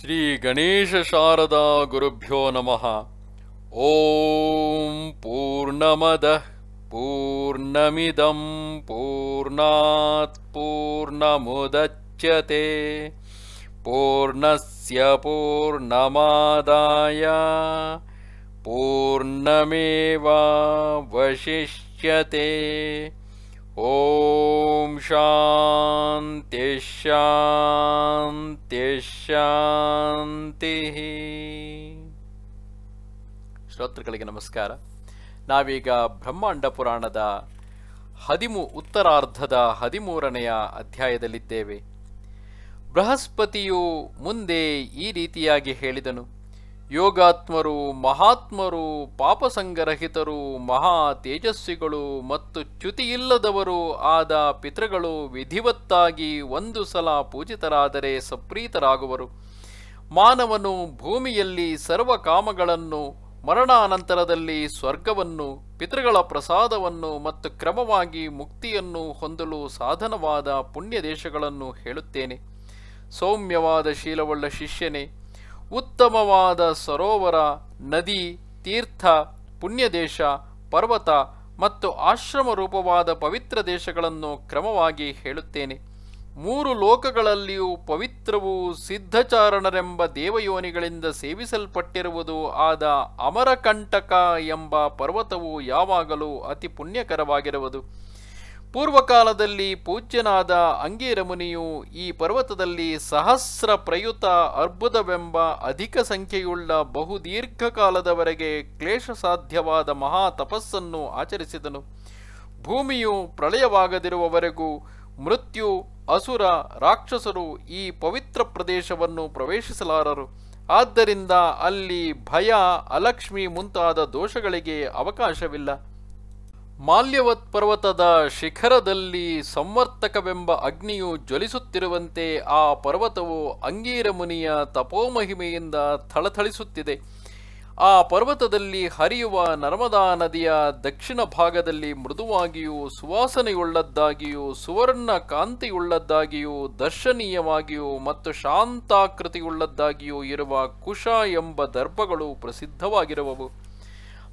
श्री गुरुभ्यो नमः ॐ पूर्णमदः पूर्णमिदं पूर्णात् पूर्णमुदच्यते पूर्णस्य पूर्णमादाय पूर्णमेवा वशिष्यते ಓಂ ಶಾಂತಿ ಶಾಂತಿ ಶಾಂತಿ ಶ್ರೋತೃಗಳಿಗೆ ನಮಸ್ಕಾರ ನಾವೀಗ ಬ್ರಹ್ಮಾಂಡ ಪುರಾಣದ ಹದಿಮು ಉತ್ತರಾರ್ಧದ ಹದಿಮೂರನೆಯ ಅಧ್ಯಾಯದಲ್ಲಿದ್ದೇವೆ ಬೃಹಸ್ಪತಿಯು ಮುಂದೆ ಈ ರೀತಿಯಾಗಿ ಹೇಳಿದನು ಯೋಗಾತ್ಮರು ಮಹಾತ್ಮರು ಪಾಪಸಂಗರಹಿತರು ಮಹಾ ತೇಜಸ್ವಿಗಳು ಮತ್ತು ಚ್ಯುತಿಯಿಲ್ಲದವರು ಆದ ಪಿತೃಗಳು ವಿಧಿವತ್ತಾಗಿ ಒಂದು ಸಲ ಪೂಜಿತರಾದರೆ ಸಪ್ರೀತರಾಗುವರು ಮಾನವನು ಭೂಮಿಯಲ್ಲಿ ಸರ್ವಕಾಮಗಳನ್ನು ಮರಣಾನಂತರದಲ್ಲಿ ಸ್ವರ್ಗವನ್ನು ಪಿತೃಗಳ ಪ್ರಸಾದವನ್ನು ಮತ್ತು ಕ್ರಮವಾಗಿ ಮುಕ್ತಿಯನ್ನು ಹೊಂದಲು ಸಾಧನವಾದ ಪುಣ್ಯ ದೇಶಗಳನ್ನು ಹೇಳುತ್ತೇನೆ ಸೌಮ್ಯವಾದ ಶೀಲವುಳ್ಳ ಶಿಷ್ಯನೇ ಉತ್ತಮವಾದ ಸರೋವರ ನದಿ ತೀರ್ಥ ಪುಣ್ಯದೇಶ ಪರ್ವತ ಮತ್ತು ಆಶ್ರಮ ರೂಪವಾದ ಪವಿತ್ರ ದೇಶಗಳನ್ನು ಕ್ರಮವಾಗಿ ಹೇಳುತ್ತೇನೆ ಮೂರು ಲೋಕಗಳಲ್ಲಿಯೂ ಪವಿತ್ರವೂ ಸಿದ್ಧಚಾರಣರೆಂಬ ದೇವಯೋನಿಗಳಿಂದ ಸೇವಿಸಲ್ಪಟ್ಟಿರುವುದು ಆದ ಅಮರಕಂಟಕ ಎಂಬ ಪರ್ವತವು ಯಾವಾಗಲೂ ಅತಿ ಪುಣ್ಯಕರವಾಗಿರುವುದು ಪೂರ್ವಕಾಲದಲ್ಲಿ ಪೂಜ್ಯನಾದ ಅಂಗೀರಮುನಿಯು ಈ ಪರ್ವತದಲ್ಲಿ ಸಹಸ್ರ ಪ್ರಯುತ ಅರ್ಬುದವೆಂಬ ಅಧಿಕ ಸಂಖ್ಯೆಯುಳ್ಳ ಬಹುದೀರ್ಘಕಾಲದವರೆಗೆ ಕ್ಲೇಶ ಸಾಧ್ಯವಾದ ಮಹಾ ತಪಸ್ಸನ್ನು ಆಚರಿಸಿದನು ಭೂಮಿಯು ಪ್ರಳಯವಾಗದಿರುವವರೆಗೂ ಮೃತ್ಯು ಅಸುರ ರಾಕ್ಷಸರು ಈ ಪವಿತ್ರ ಪ್ರದೇಶವನ್ನು ಪ್ರವೇಶಿಸಲಾರರು ಆದ್ದರಿಂದ ಅಲ್ಲಿ ಭಯ ಅಲಕ್ಷ್ಮಿ ಮುಂತಾದ ದೋಷಗಳಿಗೆ ಅವಕಾಶವಿಲ್ಲ ಮಾಲ್ಯವತ್ ಪರ್ವತದ ಶಿಖರದಲ್ಲಿ ಸಂವರ್ತಕವೆಂಬ ಅಗ್ನಿಯು ಜ್ವಲಿಸುತ್ತಿರುವಂತೆ ಆ ಪರ್ವತವು ಅಂಗೀರಮುನಿಯ ತಪೋಮಹಿಮೆಯಿಂದ ಥಳಥಳಿಸುತ್ತಿದೆ ಆ ಪರ್ವತದಲ್ಲಿ ಹರಿಯುವ ನರ್ಮದಾ ನದಿಯ ದಕ್ಷಿಣ ಭಾಗದಲ್ಲಿ ಮೃದುವಾಗಿಯೂ ಸುವಾಸನೆಯುಳ್ಳದ್ದಾಗಿಯೂ ಸುವರ್ಣ ಕಾಂತಿಯುಳ್ಳದ್ದಾಗಿಯೂ ದರ್ಶನೀಯವಾಗಿಯೂ ಮತ್ತು ಶಾಂತಾಕೃತಿಯುಳ್ಳದ್ದಾಗಿಯೂ ಇರುವ ಕುಶ ಎಂಬ ದರ್ಭಗಳು ಪ್ರಸಿದ್ಧವಾಗಿರುವವು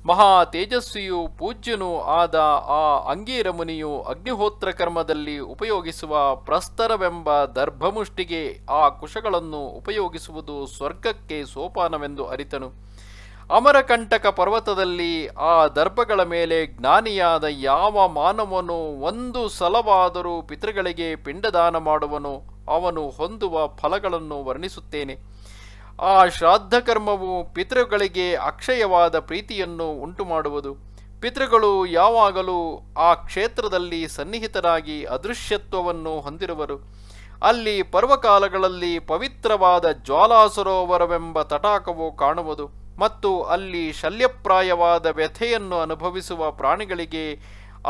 ಮಹಾ ತೇಜಸ್ವಿಯು ಪೂಜ್ಯನೂ ಆದ ಆ ಅಂಗೀರಮುನಿಯು ಅಗ್ನಿಹೋತ್ರ ಕರ್ಮದಲ್ಲಿ ಉಪಯೋಗಿಸುವ ಪ್ರಸ್ತರವೆಂಬ ದರ್ಭಮುಷ್ಟಿಗೆ ಆ ಕುಶಗಳನ್ನು ಉಪಯೋಗಿಸುವುದು ಸ್ವರ್ಗಕ್ಕೆ ಸೋಪಾನವೆಂದು ಅರಿತನು ಅಮರಕಂಟಕ ಪರ್ವತದಲ್ಲಿ ಆ ದರ್ಭಗಳ ಮೇಲೆ ಜ್ಞಾನಿಯಾದ ಯಾವ ಮಾನವನು ಒಂದು ಸಲವಾದರೂ ಪಿತೃಗಳಿಗೆ ಪಿಂಡದಾನ ಮಾಡುವನು ಅವನು ಹೊಂದುವ ಫಲಗಳನ್ನು ವರ್ಣಿಸುತ್ತೇನೆ ಆ ಶ್ರಾದ್ದ ಕರ್ಮವು ಪಿತೃಗಳಿಗೆ ಅಕ್ಷಯವಾದ ಪ್ರೀತಿಯನ್ನು ಉಂಟು ಮಾಡುವುದು ಪಿತೃಗಳು ಯಾವಾಗಲೂ ಆ ಕ್ಷೇತ್ರದಲ್ಲಿ ಸನ್ನಿಹಿತರಾಗಿ ಅದೃಶ್ಯತ್ವವನ್ನು ಹೊಂದಿರುವರು ಅಲ್ಲಿ ಪರ್ವಕಾಲಗಳಲ್ಲಿ ಪವಿತ್ರವಾದ ಜ್ವಾಲಾಸರೋವರವೆಂಬ ತಟಾಕವು ಕಾಣುವುದು ಮತ್ತು ಅಲ್ಲಿ ಶಲ್ಯಪ್ರಾಯವಾದ ವ್ಯಥೆಯನ್ನು ಅನುಭವಿಸುವ ಪ್ರಾಣಿಗಳಿಗೆ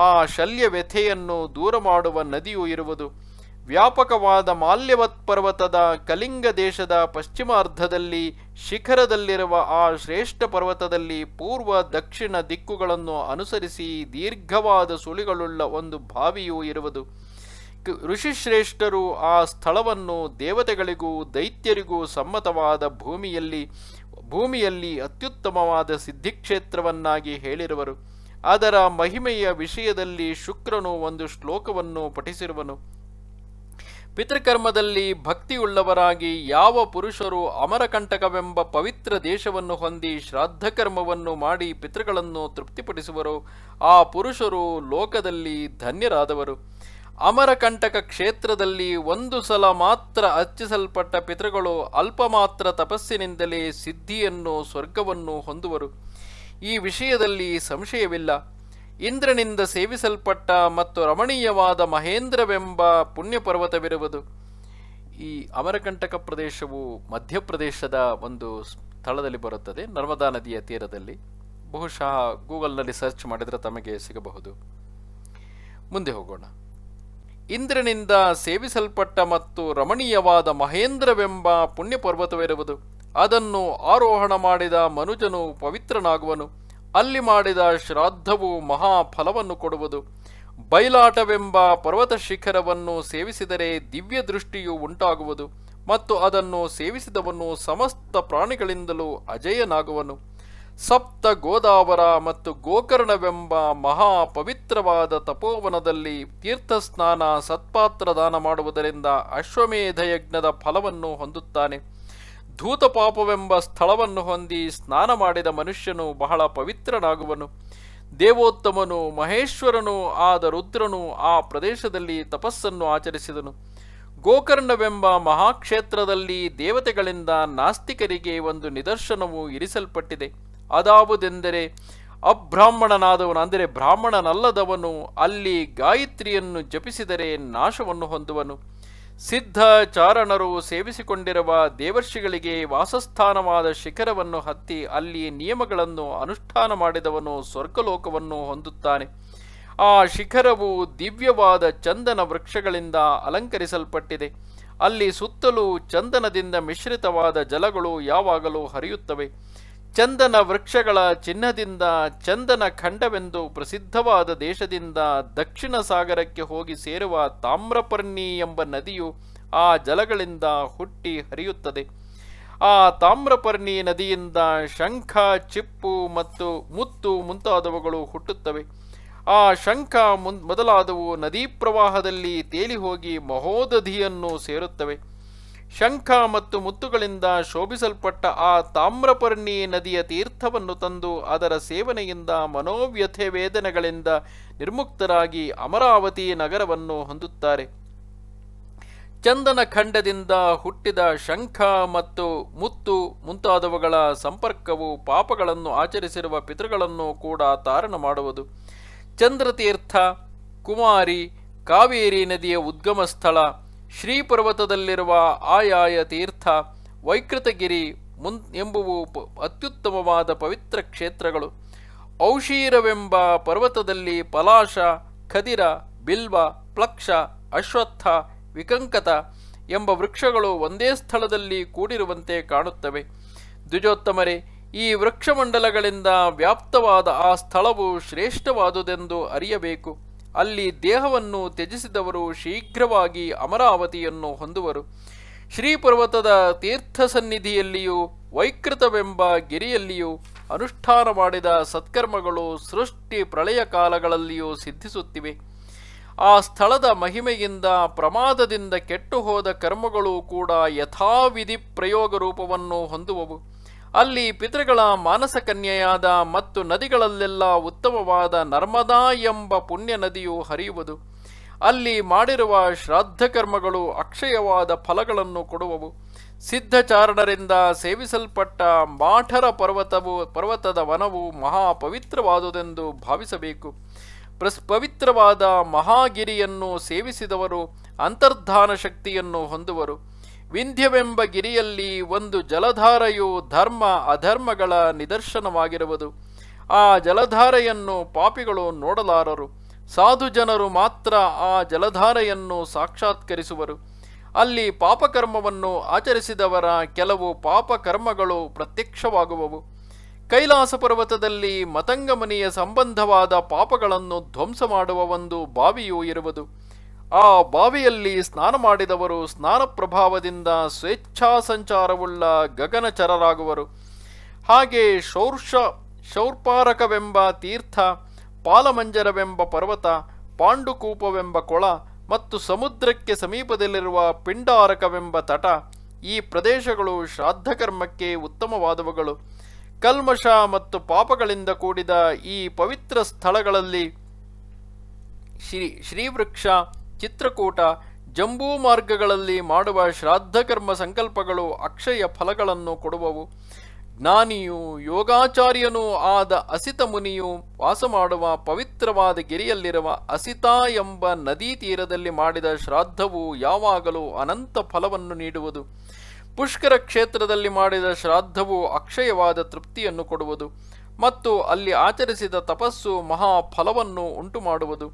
ಆ ಶಲ್ಯ ವ್ಯಥೆಯನ್ನು ದೂರ ಮಾಡುವ ನದಿಯೂ ಇರುವುದು ವ್ಯಾಪಕವಾದ ಮಾಲ್ಯವತ್ ಪರ್ವತದ ಕಲಿಂಗ ದೇಶದ ಪಶ್ಚಿಮ ಅರ್ಧದಲ್ಲಿ ಶಿಖರದಲ್ಲಿರುವ ಆ ಶ್ರೇಷ್ಠ ಪರ್ವತದಲ್ಲಿ ಪೂರ್ವ ದಕ್ಷಿಣ ದಿಕ್ಕುಗಳನ್ನು ಅನುಸರಿಸಿ ದೀರ್ಘವಾದ ಸುಳಿಗಳುಳ್ಳ ಒಂದು ಬಾವಿಯೂ ಇರುವುದು ಋಷಿಶ್ರೇಷ್ಠರು ಆ ಸ್ಥಳವನ್ನು ದೇವತೆಗಳಿಗೂ ದೈತ್ಯರಿಗೂ ಸಮ್ಮತವಾದ ಭೂಮಿಯಲ್ಲಿ ಭೂಮಿಯಲ್ಲಿ ಅತ್ಯುತ್ತಮವಾದ ಸಿದ್ಧಿಕ್ಷೇತ್ರವನ್ನಾಗಿ ಹೇಳಿರುವರು ಅದರ ಮಹಿಮೆಯ ವಿಷಯದಲ್ಲಿ ಶುಕ್ರನು ಒಂದು ಶ್ಲೋಕವನ್ನು ಪಠಿಸಿರುವನು ಪಿತೃಕರ್ಮದಲ್ಲಿ ಭಕ್ತಿಯುಳ್ಳವರಾಗಿ ಯಾವ ಪುರುಷರು ಅಮರಕಂಟಕವೆಂಬ ಪವಿತ್ರ ದೇಶವನ್ನು ಹೊಂದಿ ಶ್ರಾದ್ದಕರ್ಮವನ್ನು ಮಾಡಿ ಪಿತೃಗಳನ್ನು ತೃಪ್ತಿಪಡಿಸುವರೋ ಆ ಪುರುಷರು ಲೋಕದಲ್ಲಿ ಧನ್ಯರಾದವರು ಅಮರಕಂಟಕ ಕ್ಷೇತ್ರದಲ್ಲಿ ಒಂದು ಸಲ ಮಾತ್ರ ಅರ್ಚಿಸಲ್ಪಟ್ಟ ಪಿತೃಗಳು ಅಲ್ಪ ಮಾತ್ರ ತಪಸ್ಸಿನಿಂದಲೇ ಸಿದ್ಧಿಯನ್ನು ಸ್ವರ್ಗವನ್ನು ಹೊಂದುವರು ಈ ವಿಷಯದಲ್ಲಿ ಸಂಶಯವಿಲ್ಲ ಇಂದ್ರನಿಂದ ಸೇವಿಸಲ್ಪಟ್ಟ ಮತ್ತು ರಮಣೀಯವಾದ ಮಹೇಂದ್ರವೆಂಬ ಪುಣ್ಯಪರ್ವತವಿರುವುದು ಈ ಅಮರಕಂಟಕ ಪ್ರದೇಶವು ಮಧ್ಯಪ್ರದೇಶದ ಒಂದು ಸ್ಥಳದಲ್ಲಿ ಬರುತ್ತದೆ ನರ್ಮದಾ ನದಿಯ ತೀರದಲ್ಲಿ ಬಹುಶಃ ಗೂಗಲ್ನಲ್ಲಿ ಸರ್ಚ್ ಮಾಡಿದರೆ ತಮಗೆ ಸಿಗಬಹುದು ಮುಂದೆ ಹೋಗೋಣ ಇಂದ್ರನಿಂದ ಸೇವಿಸಲ್ಪಟ್ಟ ಮತ್ತು ರಮಣೀಯವಾದ ಮಹೇಂದ್ರವೆಂಬ ಪುಣ್ಯಪರ್ವತವಿರುವುದು ಅದನ್ನು ಆರೋಹಣ ಮಾಡಿದ ಮನುಜನು ಪವಿತ್ರನಾಗುವನು ಅಲ್ಲಿ ಮಾಡಿದ ಶ್ರಾದ್ದವು ಮಹಾಫಲವನ್ನು ಕೊಡುವುದು ಬೈಲಾಟವೆಂಬ ಪರ್ವತ ಶಿಖರವನ್ನು ಸೇವಿಸಿದರೆ ದಿವ್ಯ ದೃಷ್ಟಿಯು ಉಂಟಾಗುವುದು ಮತ್ತು ಅದನ್ನು ಸೇವಿಸಿದವನು ಸಮಸ್ತ ಪ್ರಾಣಿಗಳಿಂದಲೂ ಅಜಯನಾಗುವನು ಸಪ್ತ ಗೋದಾವರ ಮತ್ತು ಗೋಕರ್ಣವೆಂಬ ಮಹಾ ಪವಿತ್ರವಾದ ತಪೋವನದಲ್ಲಿ ತೀರ್ಥಸ್ನಾನ ದಾನ ಮಾಡುವುದರಿಂದ ಅಶ್ವಮೇಧ ಯಜ್ಞದ ಫಲವನ್ನು ಹೊಂದುತ್ತಾನೆ ಧೂತ ಪಾಪವೆಂಬ ಸ್ಥಳವನ್ನು ಹೊಂದಿ ಸ್ನಾನ ಮಾಡಿದ ಮನುಷ್ಯನು ಬಹಳ ಪವಿತ್ರನಾಗುವನು ದೇವೋತ್ತಮನು ಮಹೇಶ್ವರನು ಆದ ರುದ್ರನು ಆ ಪ್ರದೇಶದಲ್ಲಿ ತಪಸ್ಸನ್ನು ಆಚರಿಸಿದನು ಗೋಕರ್ಣವೆಂಬ ಮಹಾಕ್ಷೇತ್ರದಲ್ಲಿ ದೇವತೆಗಳಿಂದ ನಾಸ್ತಿಕರಿಗೆ ಒಂದು ನಿದರ್ಶನವು ಇರಿಸಲ್ಪಟ್ಟಿದೆ ಅದಾವುದೆಂದರೆ ಅಬ್ರಾಹ್ಮಣನಾದವನು ಅಂದರೆ ಬ್ರಾಹ್ಮಣನಲ್ಲದವನು ಅಲ್ಲಿ ಗಾಯತ್ರಿಯನ್ನು ಜಪಿಸಿದರೆ ನಾಶವನ್ನು ಹೊಂದುವನು ಸಿದ್ಧ ಚಾರಣರು ಸೇವಿಸಿಕೊಂಡಿರುವ ದೇವರ್ಷಿಗಳಿಗೆ ವಾಸಸ್ಥಾನವಾದ ಶಿಖರವನ್ನು ಹತ್ತಿ ಅಲ್ಲಿ ನಿಯಮಗಳನ್ನು ಅನುಷ್ಠಾನ ಮಾಡಿದವನು ಸ್ವರ್ಗಲೋಕವನ್ನು ಹೊಂದುತ್ತಾನೆ ಆ ಶಿಖರವು ದಿವ್ಯವಾದ ಚಂದನ ವೃಕ್ಷಗಳಿಂದ ಅಲಂಕರಿಸಲ್ಪಟ್ಟಿದೆ ಅಲ್ಲಿ ಸುತ್ತಲೂ ಚಂದನದಿಂದ ಮಿಶ್ರಿತವಾದ ಜಲಗಳು ಯಾವಾಗಲೂ ಹರಿಯುತ್ತವೆ ಚಂದನ ವೃಕ್ಷಗಳ ಚಿಹ್ನದಿಂದ ಚಂದನ ಖಂಡವೆಂದು ಪ್ರಸಿದ್ಧವಾದ ದೇಶದಿಂದ ದಕ್ಷಿಣ ಸಾಗರಕ್ಕೆ ಹೋಗಿ ಸೇರುವ ತಾಮ್ರಪರ್ಣಿ ಎಂಬ ನದಿಯು ಆ ಜಲಗಳಿಂದ ಹುಟ್ಟಿ ಹರಿಯುತ್ತದೆ ಆ ತಾಮ್ರಪರ್ಣಿ ನದಿಯಿಂದ ಶಂಖ ಚಿಪ್ಪು ಮತ್ತು ಮುತ್ತು ಮುಂತಾದವುಗಳು ಹುಟ್ಟುತ್ತವೆ ಆ ಶಂಖ ಮುನ್ ಮೊದಲಾದವು ನದಿ ಪ್ರವಾಹದಲ್ಲಿ ತೇಲಿ ಹೋಗಿ ಮಹೋದಧಿಯನ್ನು ಸೇರುತ್ತವೆ ಶಂಖ ಮತ್ತು ಮುತ್ತುಗಳಿಂದ ಶೋಭಿಸಲ್ಪಟ್ಟ ಆ ತಾಮ್ರಪರ್ಣಿ ನದಿಯ ತೀರ್ಥವನ್ನು ತಂದು ಅದರ ಸೇವನೆಯಿಂದ ಮನೋವ್ಯಥೆ ವೇದನೆಗಳಿಂದ ನಿರ್ಮುಕ್ತರಾಗಿ ಅಮರಾವತಿ ನಗರವನ್ನು ಹೊಂದುತ್ತಾರೆ ಚಂದನ ಖಂಡದಿಂದ ಹುಟ್ಟಿದ ಶಂಖ ಮತ್ತು ಮುತ್ತು ಮುಂತಾದವುಗಳ ಸಂಪರ್ಕವು ಪಾಪಗಳನ್ನು ಆಚರಿಸಿರುವ ಪಿತೃಗಳನ್ನು ಕೂಡ ತಾರಣ ಮಾಡುವುದು ಚಂದ್ರತೀರ್ಥ ಕುಮಾರಿ ಕಾವೇರಿ ನದಿಯ ಉದ್ಗಮ ಸ್ಥಳ ಶ್ರೀಪರ್ವತದಲ್ಲಿರುವ ಆಯಾಯ ತೀರ್ಥ ವೈಕೃತಗಿರಿ ಮುನ್ ಎಂಬುವು ಅತ್ಯುತ್ತಮವಾದ ಪವಿತ್ರ ಕ್ಷೇತ್ರಗಳು ಔಷೀರವೆಂಬ ಪರ್ವತದಲ್ಲಿ ಪಲಾಶ ಖದಿರ ಬಿಲ್ವ ಪ್ಲಕ್ಷ ಅಶ್ವತ್ಥ ವಿಕಂಕತ ಎಂಬ ವೃಕ್ಷಗಳು ಒಂದೇ ಸ್ಥಳದಲ್ಲಿ ಕೂಡಿರುವಂತೆ ಕಾಣುತ್ತವೆ ದ್ವಿಜೋತ್ತಮರೇ ಈ ವೃಕ್ಷಮಂಡಲಗಳಿಂದ ವ್ಯಾಪ್ತವಾದ ಆ ಸ್ಥಳವು ಶ್ರೇಷ್ಠವಾದುದೆಂದು ಅರಿಯಬೇಕು ಅಲ್ಲಿ ದೇಹವನ್ನು ತ್ಯಜಿಸಿದವರು ಶೀಘ್ರವಾಗಿ ಅಮರಾವತಿಯನ್ನು ಹೊಂದುವರು ಶ್ರೀಪರ್ವತದ ತೀರ್ಥ ಸನ್ನಿಧಿಯಲ್ಲಿಯೂ ವೈಕೃತವೆಂಬ ಗಿರಿಯಲ್ಲಿಯೂ ಅನುಷ್ಠಾನ ಮಾಡಿದ ಸತ್ಕರ್ಮಗಳು ಸೃಷ್ಟಿ ಪ್ರಳಯ ಕಾಲಗಳಲ್ಲಿಯೂ ಸಿದ್ಧಿಸುತ್ತಿವೆ ಆ ಸ್ಥಳದ ಮಹಿಮೆಯಿಂದ ಪ್ರಮಾದದಿಂದ ಕೆಟ್ಟು ಹೋದ ಕರ್ಮಗಳು ಕೂಡ ಯಥಾವಿಧಿ ಪ್ರಯೋಗ ರೂಪವನ್ನು ಹೊಂದುವವು ಅಲ್ಲಿ ಪಿತೃಗಳ ಮಾನಸ ಕನ್ಯೆಯಾದ ಮತ್ತು ನದಿಗಳಲ್ಲೆಲ್ಲ ಉತ್ತಮವಾದ ನರ್ಮದಾ ಎಂಬ ಪುಣ್ಯ ನದಿಯು ಹರಿಯುವುದು ಅಲ್ಲಿ ಮಾಡಿರುವ ಶ್ರಾದ್ದಕರ್ಮಗಳು ಅಕ್ಷಯವಾದ ಫಲಗಳನ್ನು ಕೊಡುವವು ಸಿದ್ಧಚಾರಣರಿಂದ ಸೇವಿಸಲ್ಪಟ್ಟ ಮಾಠರ ಪರ್ವತವು ಪರ್ವತದ ವನವು ಮಹಾ ಭಾವಿಸಬೇಕು ಪ್ರಸ್ ಪವಿತ್ರವಾದ ಮಹಾಗಿರಿಯನ್ನು ಸೇವಿಸಿದವರು ಅಂತರ್ಧಾನ ಶಕ್ತಿಯನ್ನು ಹೊಂದುವರು ವಿಂಧ್ಯವೆಂಬ ಗಿರಿಯಲ್ಲಿ ಒಂದು ಜಲಧಾರೆಯು ಧರ್ಮ ಅಧರ್ಮಗಳ ನಿದರ್ಶನವಾಗಿರುವುದು ಆ ಜಲಧಾರೆಯನ್ನು ಪಾಪಿಗಳು ನೋಡಲಾರರು ಸಾಧು ಜನರು ಮಾತ್ರ ಆ ಜಲಧಾರೆಯನ್ನು ಸಾಕ್ಷಾತ್ಕರಿಸುವರು ಅಲ್ಲಿ ಪಾಪಕರ್ಮವನ್ನು ಆಚರಿಸಿದವರ ಕೆಲವು ಪಾಪಕರ್ಮಗಳು ಪ್ರತ್ಯಕ್ಷವಾಗುವವು ಕೈಲಾಸ ಪರ್ವತದಲ್ಲಿ ಮತಂಗಮನಿಯ ಸಂಬಂಧವಾದ ಪಾಪಗಳನ್ನು ಧ್ವಂಸ ಮಾಡುವ ಒಂದು ಬಾವಿಯೂ ಇರುವುದು ಆ ಬಾವಿಯಲ್ಲಿ ಸ್ನಾನ ಮಾಡಿದವರು ಸ್ನಾನ ಪ್ರಭಾವದಿಂದ ಸ್ವೇಚ್ಛಾ ಸಂಚಾರವುಳ್ಳ ಗಗನಚರರಾಗುವರು ಹಾಗೆ ಶೌರ್ಷ ಶೌರ್ಪಾರಕವೆಂಬ ತೀರ್ಥ ಪಾಲಮಂಜರವೆಂಬ ಪರ್ವತ ಪಾಂಡುಕೂಪವೆಂಬ ಕೊಳ ಮತ್ತು ಸಮುದ್ರಕ್ಕೆ ಸಮೀಪದಲ್ಲಿರುವ ಪಿಂಡಾರಕವೆಂಬ ತಟ ಈ ಪ್ರದೇಶಗಳು ಶ್ರಾದ್ದಕರ್ಮಕ್ಕೆ ಉತ್ತಮವಾದವುಗಳು ಕಲ್ಮಶ ಮತ್ತು ಪಾಪಗಳಿಂದ ಕೂಡಿದ ಈ ಪವಿತ್ರ ಸ್ಥಳಗಳಲ್ಲಿ ಶ್ರೀ ಶ್ರೀವೃಕ್ಷ ಚಿತ್ರಕೂಟ ಜಂಬೂ ಮಾರ್ಗಗಳಲ್ಲಿ ಮಾಡುವ ಶ್ರಾದ್ದಕರ್ಮ ಸಂಕಲ್ಪಗಳು ಅಕ್ಷಯ ಫಲಗಳನ್ನು ಕೊಡುವವು ಜ್ಞಾನಿಯು ಯೋಗಾಚಾರ್ಯನೂ ಆದ ಅಸಿತ ಮುನಿಯು ವಾಸ ಮಾಡುವ ಪವಿತ್ರವಾದ ಗಿರಿಯಲ್ಲಿರುವ ಅಸಿತಾ ಎಂಬ ನದೀ ತೀರದಲ್ಲಿ ಮಾಡಿದ ಶ್ರಾದ್ದವು ಯಾವಾಗಲೂ ಅನಂತ ಫಲವನ್ನು ನೀಡುವುದು ಪುಷ್ಕರ ಕ್ಷೇತ್ರದಲ್ಲಿ ಮಾಡಿದ ಶ್ರಾದ್ದವು ಅಕ್ಷಯವಾದ ತೃಪ್ತಿಯನ್ನು ಕೊಡುವುದು ಮತ್ತು ಅಲ್ಲಿ ಆಚರಿಸಿದ ತಪಸ್ಸು ಮಹಾ ಫಲವನ್ನು ಉಂಟು ಮಾಡುವುದು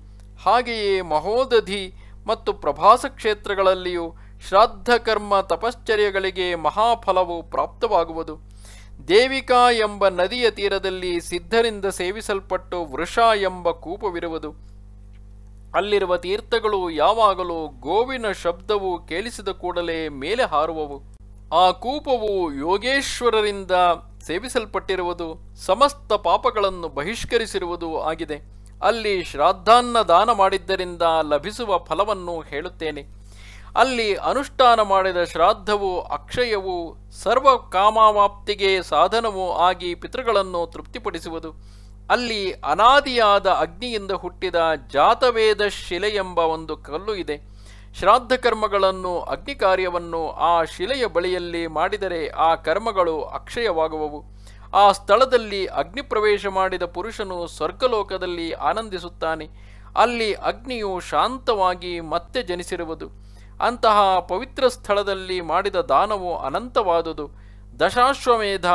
ಹಾಗೆಯೇ ಮಹೋದಧಿ ಮತ್ತು ಪ್ರಭಾಸ ಕ್ಷೇತ್ರಗಳಲ್ಲಿಯೂ ಶ್ರಾದ್ದಕರ್ಮ ತಪಶ್ಚರ್ಯಗಳಿಗೆ ಮಹಾಫಲವು ಪ್ರಾಪ್ತವಾಗುವುದು ದೇವಿಕಾ ಎಂಬ ನದಿಯ ತೀರದಲ್ಲಿ ಸಿದ್ಧರಿಂದ ಸೇವಿಸಲ್ಪಟ್ಟು ವೃಷ ಎಂಬ ಕೂಪವಿರುವುದು ಅಲ್ಲಿರುವ ತೀರ್ಥಗಳು ಯಾವಾಗಲೂ ಗೋವಿನ ಶಬ್ದವು ಕೇಳಿಸಿದ ಕೂಡಲೇ ಮೇಲೆ ಹಾರುವವು ಆ ಕೂಪವು ಯೋಗೇಶ್ವರರಿಂದ ಸೇವಿಸಲ್ಪಟ್ಟಿರುವುದು ಸಮಸ್ತ ಪಾಪಗಳನ್ನು ಬಹಿಷ್ಕರಿಸಿರುವುದು ಆಗಿದೆ ಅಲ್ಲಿ ಶ್ರಾದ್ದಾನ್ನ ದಾನ ಮಾಡಿದ್ದರಿಂದ ಲಭಿಸುವ ಫಲವನ್ನು ಹೇಳುತ್ತೇನೆ ಅಲ್ಲಿ ಅನುಷ್ಠಾನ ಮಾಡಿದ ಶ್ರಾದ್ದವು ಅಕ್ಷಯವು ಸರ್ವ ಕಾಮಾವಾಪ್ತಿಗೆ ಸಾಧನವೂ ಆಗಿ ಪಿತೃಗಳನ್ನು ತೃಪ್ತಿಪಡಿಸುವುದು ಅಲ್ಲಿ ಅನಾದಿಯಾದ ಅಗ್ನಿಯಿಂದ ಹುಟ್ಟಿದ ಜಾತವೇದ ಶಿಲೆ ಎಂಬ ಒಂದು ಕಲ್ಲು ಇದೆ ಶ್ರಾದ್ದ ಕರ್ಮಗಳನ್ನು ಅಗ್ನಿ ಕಾರ್ಯವನ್ನು ಆ ಶಿಲೆಯ ಬಳಿಯಲ್ಲಿ ಮಾಡಿದರೆ ಆ ಕರ್ಮಗಳು ಅಕ್ಷಯವಾಗುವವು ಆ ಸ್ಥಳದಲ್ಲಿ ಅಗ್ನಿ ಪ್ರವೇಶ ಮಾಡಿದ ಪುರುಷನು ಸ್ವರ್ಗಲೋಕದಲ್ಲಿ ಆನಂದಿಸುತ್ತಾನೆ ಅಲ್ಲಿ ಅಗ್ನಿಯು ಶಾಂತವಾಗಿ ಮತ್ತೆ ಜನಿಸಿರುವುದು ಅಂತಹ ಪವಿತ್ರ ಸ್ಥಳದಲ್ಲಿ ಮಾಡಿದ ದಾನವು ಅನಂತವಾದುದು ದಶಾಶ್ವಮೇಧ